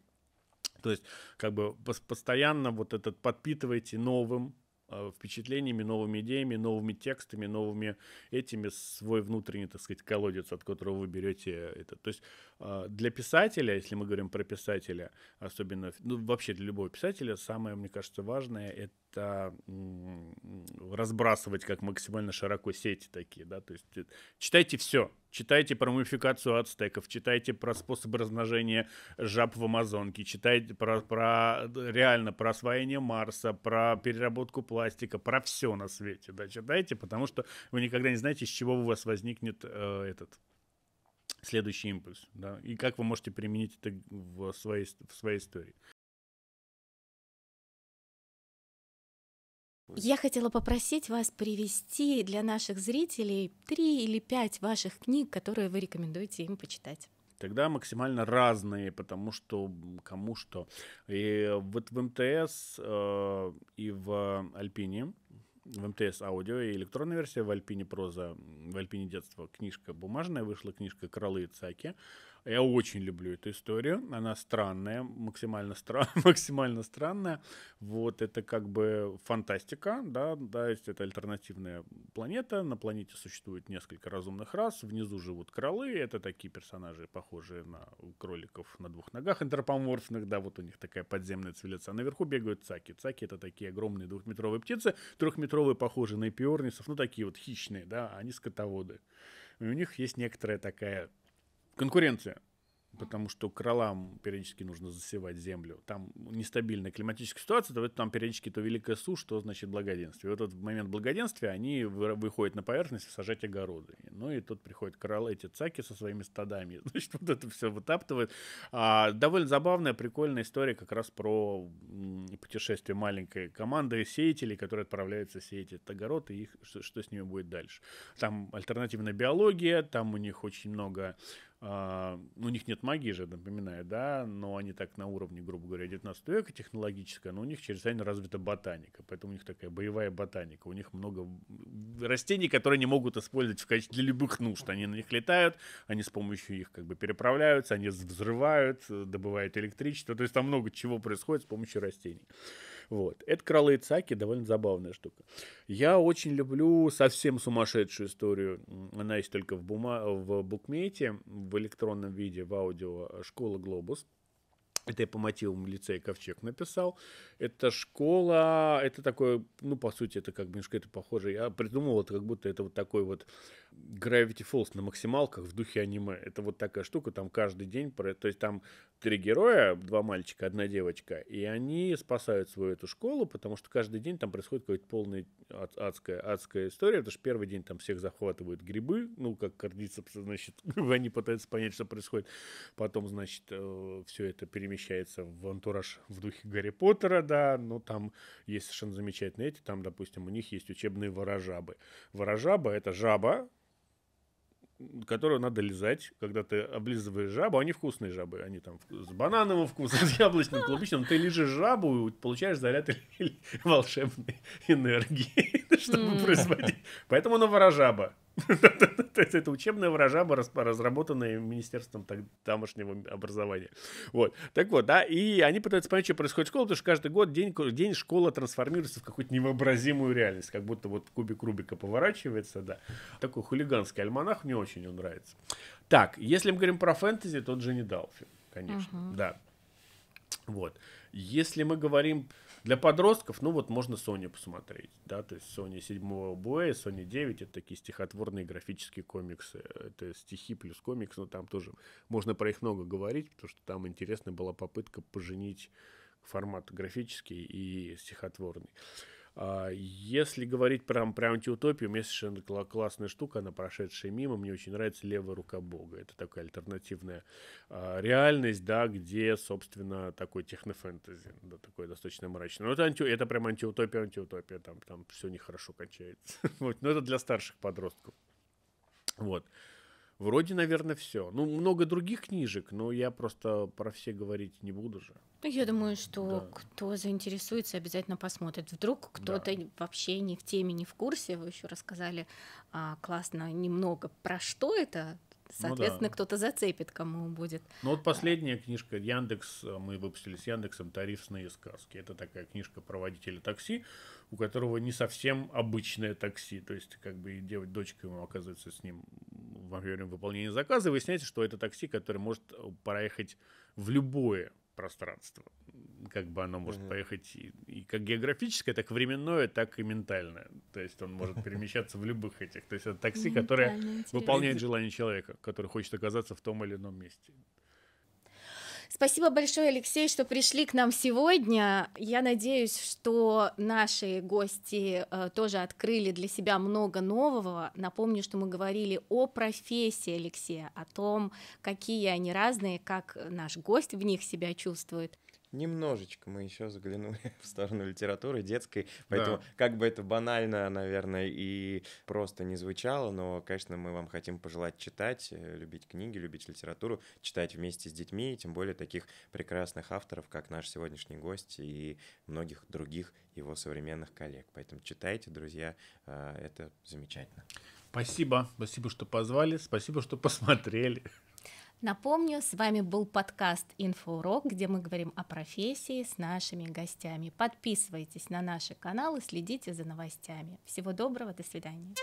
то есть, как бы постоянно вот этот подпитывайте новым, Э, впечатлениями, новыми идеями, новыми текстами, новыми этими свой внутренний, так сказать, колодец, от которого вы берете это. То есть э, для писателя, если мы говорим про писателя, особенно, ну вообще для любого писателя, самое, мне кажется, важное — это как разбрасывать как максимально широко сети такие, да, то есть э, читайте все, читайте про мумификацию ацтеков, читайте про способы размножения жаб в Амазонке, читайте про, про э, реально про освоение Марса, про переработку пластика, про все на свете, да, читайте, потому что вы никогда не знаете, из чего у вас возникнет э, этот следующий импульс, да, и как вы можете применить это в своей, в своей истории. Я хотела попросить вас привести для наших зрителей три или пять ваших книг, которые вы рекомендуете им почитать. Тогда максимально разные, потому что кому что. И вот в МТС э, и в Альпине в МТС аудио и электронная версия в Альпине проза, в Альпине детство, книжка бумажная вышла, книжка Кролы и Цаки. Я очень люблю эту историю. Она странная, максимально, стра- <laughs> максимально странная. Вот это как бы фантастика, да, да, есть это альтернативная планета. На планете существует несколько разумных рас. Внизу живут кролы. Это такие персонажи, похожие на кроликов на двух ногах антропоморфных. Да, вот у них такая подземная цивилизация. А наверху бегают цаки. Цаки это такие огромные двухметровые птицы. Трехметровые, похожие на эпиорнисов. Ну, такие вот хищные, да, а они скотоводы. И у них есть некоторая такая Конкуренция. Потому что кролам периодически нужно засевать землю. Там нестабильная климатическая ситуация, то там периодически то великая сушь, что значит благоденствие. И вот этот момент благоденствия они выходят на поверхность сажать огороды. Ну и тут приходят королы, эти цаки со своими стадами. <laughs> Значит, вот это все вытаптывает. А, довольно забавная, прикольная история как раз про путешествие маленькой команды сеятелей, которые отправляются сеять этот огород и их, что, что с ними будет дальше. Там альтернативная биология, там у них очень много а, ну, у них нет магии же, напоминаю, да, но они так на уровне, грубо говоря, 19 века технологическая, но у них через они развита ботаника, поэтому у них такая боевая ботаника, у них много растений, которые они могут использовать в качестве для любых нужд, они на них летают, они с помощью их как бы переправляются, они взрывают, э, добывают электричество, то есть там много чего происходит с помощью растений. Вот. Это и Ицаки, довольно забавная штука. Я очень люблю совсем сумасшедшую историю. Она есть только в, бума... в букмете, в электронном виде, в аудио «Школа Глобус». Это я по мотивам лицея Ковчег написал. Это школа, это такое, ну, по сути, это как бы немножко это похоже. Я придумал вот как будто это вот такой вот Gravity Falls на максималках в духе аниме. Это вот такая штука, там каждый день... Про... То есть там три героя, два мальчика, одна девочка, и они спасают свою эту школу, потому что каждый день там происходит какая-то полная ад, адская, адская история, Это же первый день там всех захватывают грибы, ну, как кардицепсы, <laughs> значит, они пытаются понять, что происходит. Потом, значит, э, все это перемещается в антураж в духе Гарри Поттера, да, но там есть совершенно замечательные эти, там, допустим, у них есть учебные ворожабы. Ворожаба — это жаба, которую надо лизать, когда ты облизываешь жабу. А они вкусные жабы, они там с банановым вкусом, <laughs> с яблочным, клубничным. Ты лежишь жабу и получаешь заряд <laughs> волшебной энергии, <laughs> чтобы производить. Поэтому она жаба. <laughs> Это учебная вражаба, разработанная Министерством тамошнего образования. Вот. Так вот, да, и они пытаются понять, что происходит в школе, потому что каждый год день, школа трансформируется в какую-то невообразимую реальность, как будто вот кубик Рубика поворачивается, да. Такой хулиганский альманах, мне очень он нравится. Так, если мы говорим про фэнтези, то не Далфи, конечно, да. Вот. Если мы говорим для подростков, ну вот можно Sony посмотреть, да, то есть Sony 7 боя, Sony 9 это такие стихотворные графические комиксы, это стихи плюс комикс, но там тоже можно про их много говорить, потому что там интересная была попытка поженить формат графический и стихотворный. А, если говорить прям про антиутопию, у меня совершенно классная штука, она прошедшая мимо. Мне очень нравится «Левая рука Бога». Это такая альтернативная а, реальность, да, где, собственно, такой технофэнтези, да, такой достаточно мрачный. Но это, анти, это прям антиутопия, антиутопия, там, там все нехорошо кончается. <laughs> вот, но это для старших подростков. Вот. Вроде, наверное, все. Ну, много других книжек, но я просто про все говорить не буду же. Ну, я думаю, что да. кто заинтересуется, обязательно посмотрит. Вдруг кто-то да. вообще не в теме, не в курсе. Вы еще рассказали а, классно немного про что это. Соответственно, ну, да. кто-то зацепит, кому будет. Ну вот последняя книжка Яндекс, э, мы выпустили с Яндексом «Тарифные сказки». Это такая книжка про водителя такси у которого не совсем обычное такси. То есть, как бы девочка, дочка ему оказывается с ним во время выполнения заказа. выясняется, что это такси, которое может э, проехать в любое пространство. Как бы оно может mm-hmm. поехать и, и как географическое, так и временное, так и ментальное. То есть он может перемещаться в любых этих. То есть это такси, которое выполняет желание человека, который хочет оказаться в том или ином месте. Спасибо большое, Алексей, что пришли к нам сегодня. Я надеюсь, что наши гости э, тоже открыли для себя много нового. Напомню, что мы говорили о профессии Алексея, о том, какие они разные, как наш гость в них себя чувствует немножечко мы еще заглянули <laughs> в сторону литературы детской, поэтому да. как бы это банально, наверное, и просто не звучало, но, конечно, мы вам хотим пожелать читать, э, любить книги, любить литературу, читать вместе с детьми, и тем более таких прекрасных авторов, как наш сегодняшний гость и многих других его современных коллег. Поэтому читайте, друзья, э, это замечательно. Спасибо, спасибо, что позвали, спасибо, что <laughs> посмотрели. Напомню, с вами был подкаст «Инфоурок», где мы говорим о профессии с нашими гостями. Подписывайтесь на наши каналы, следите за новостями. Всего доброго, до свидания.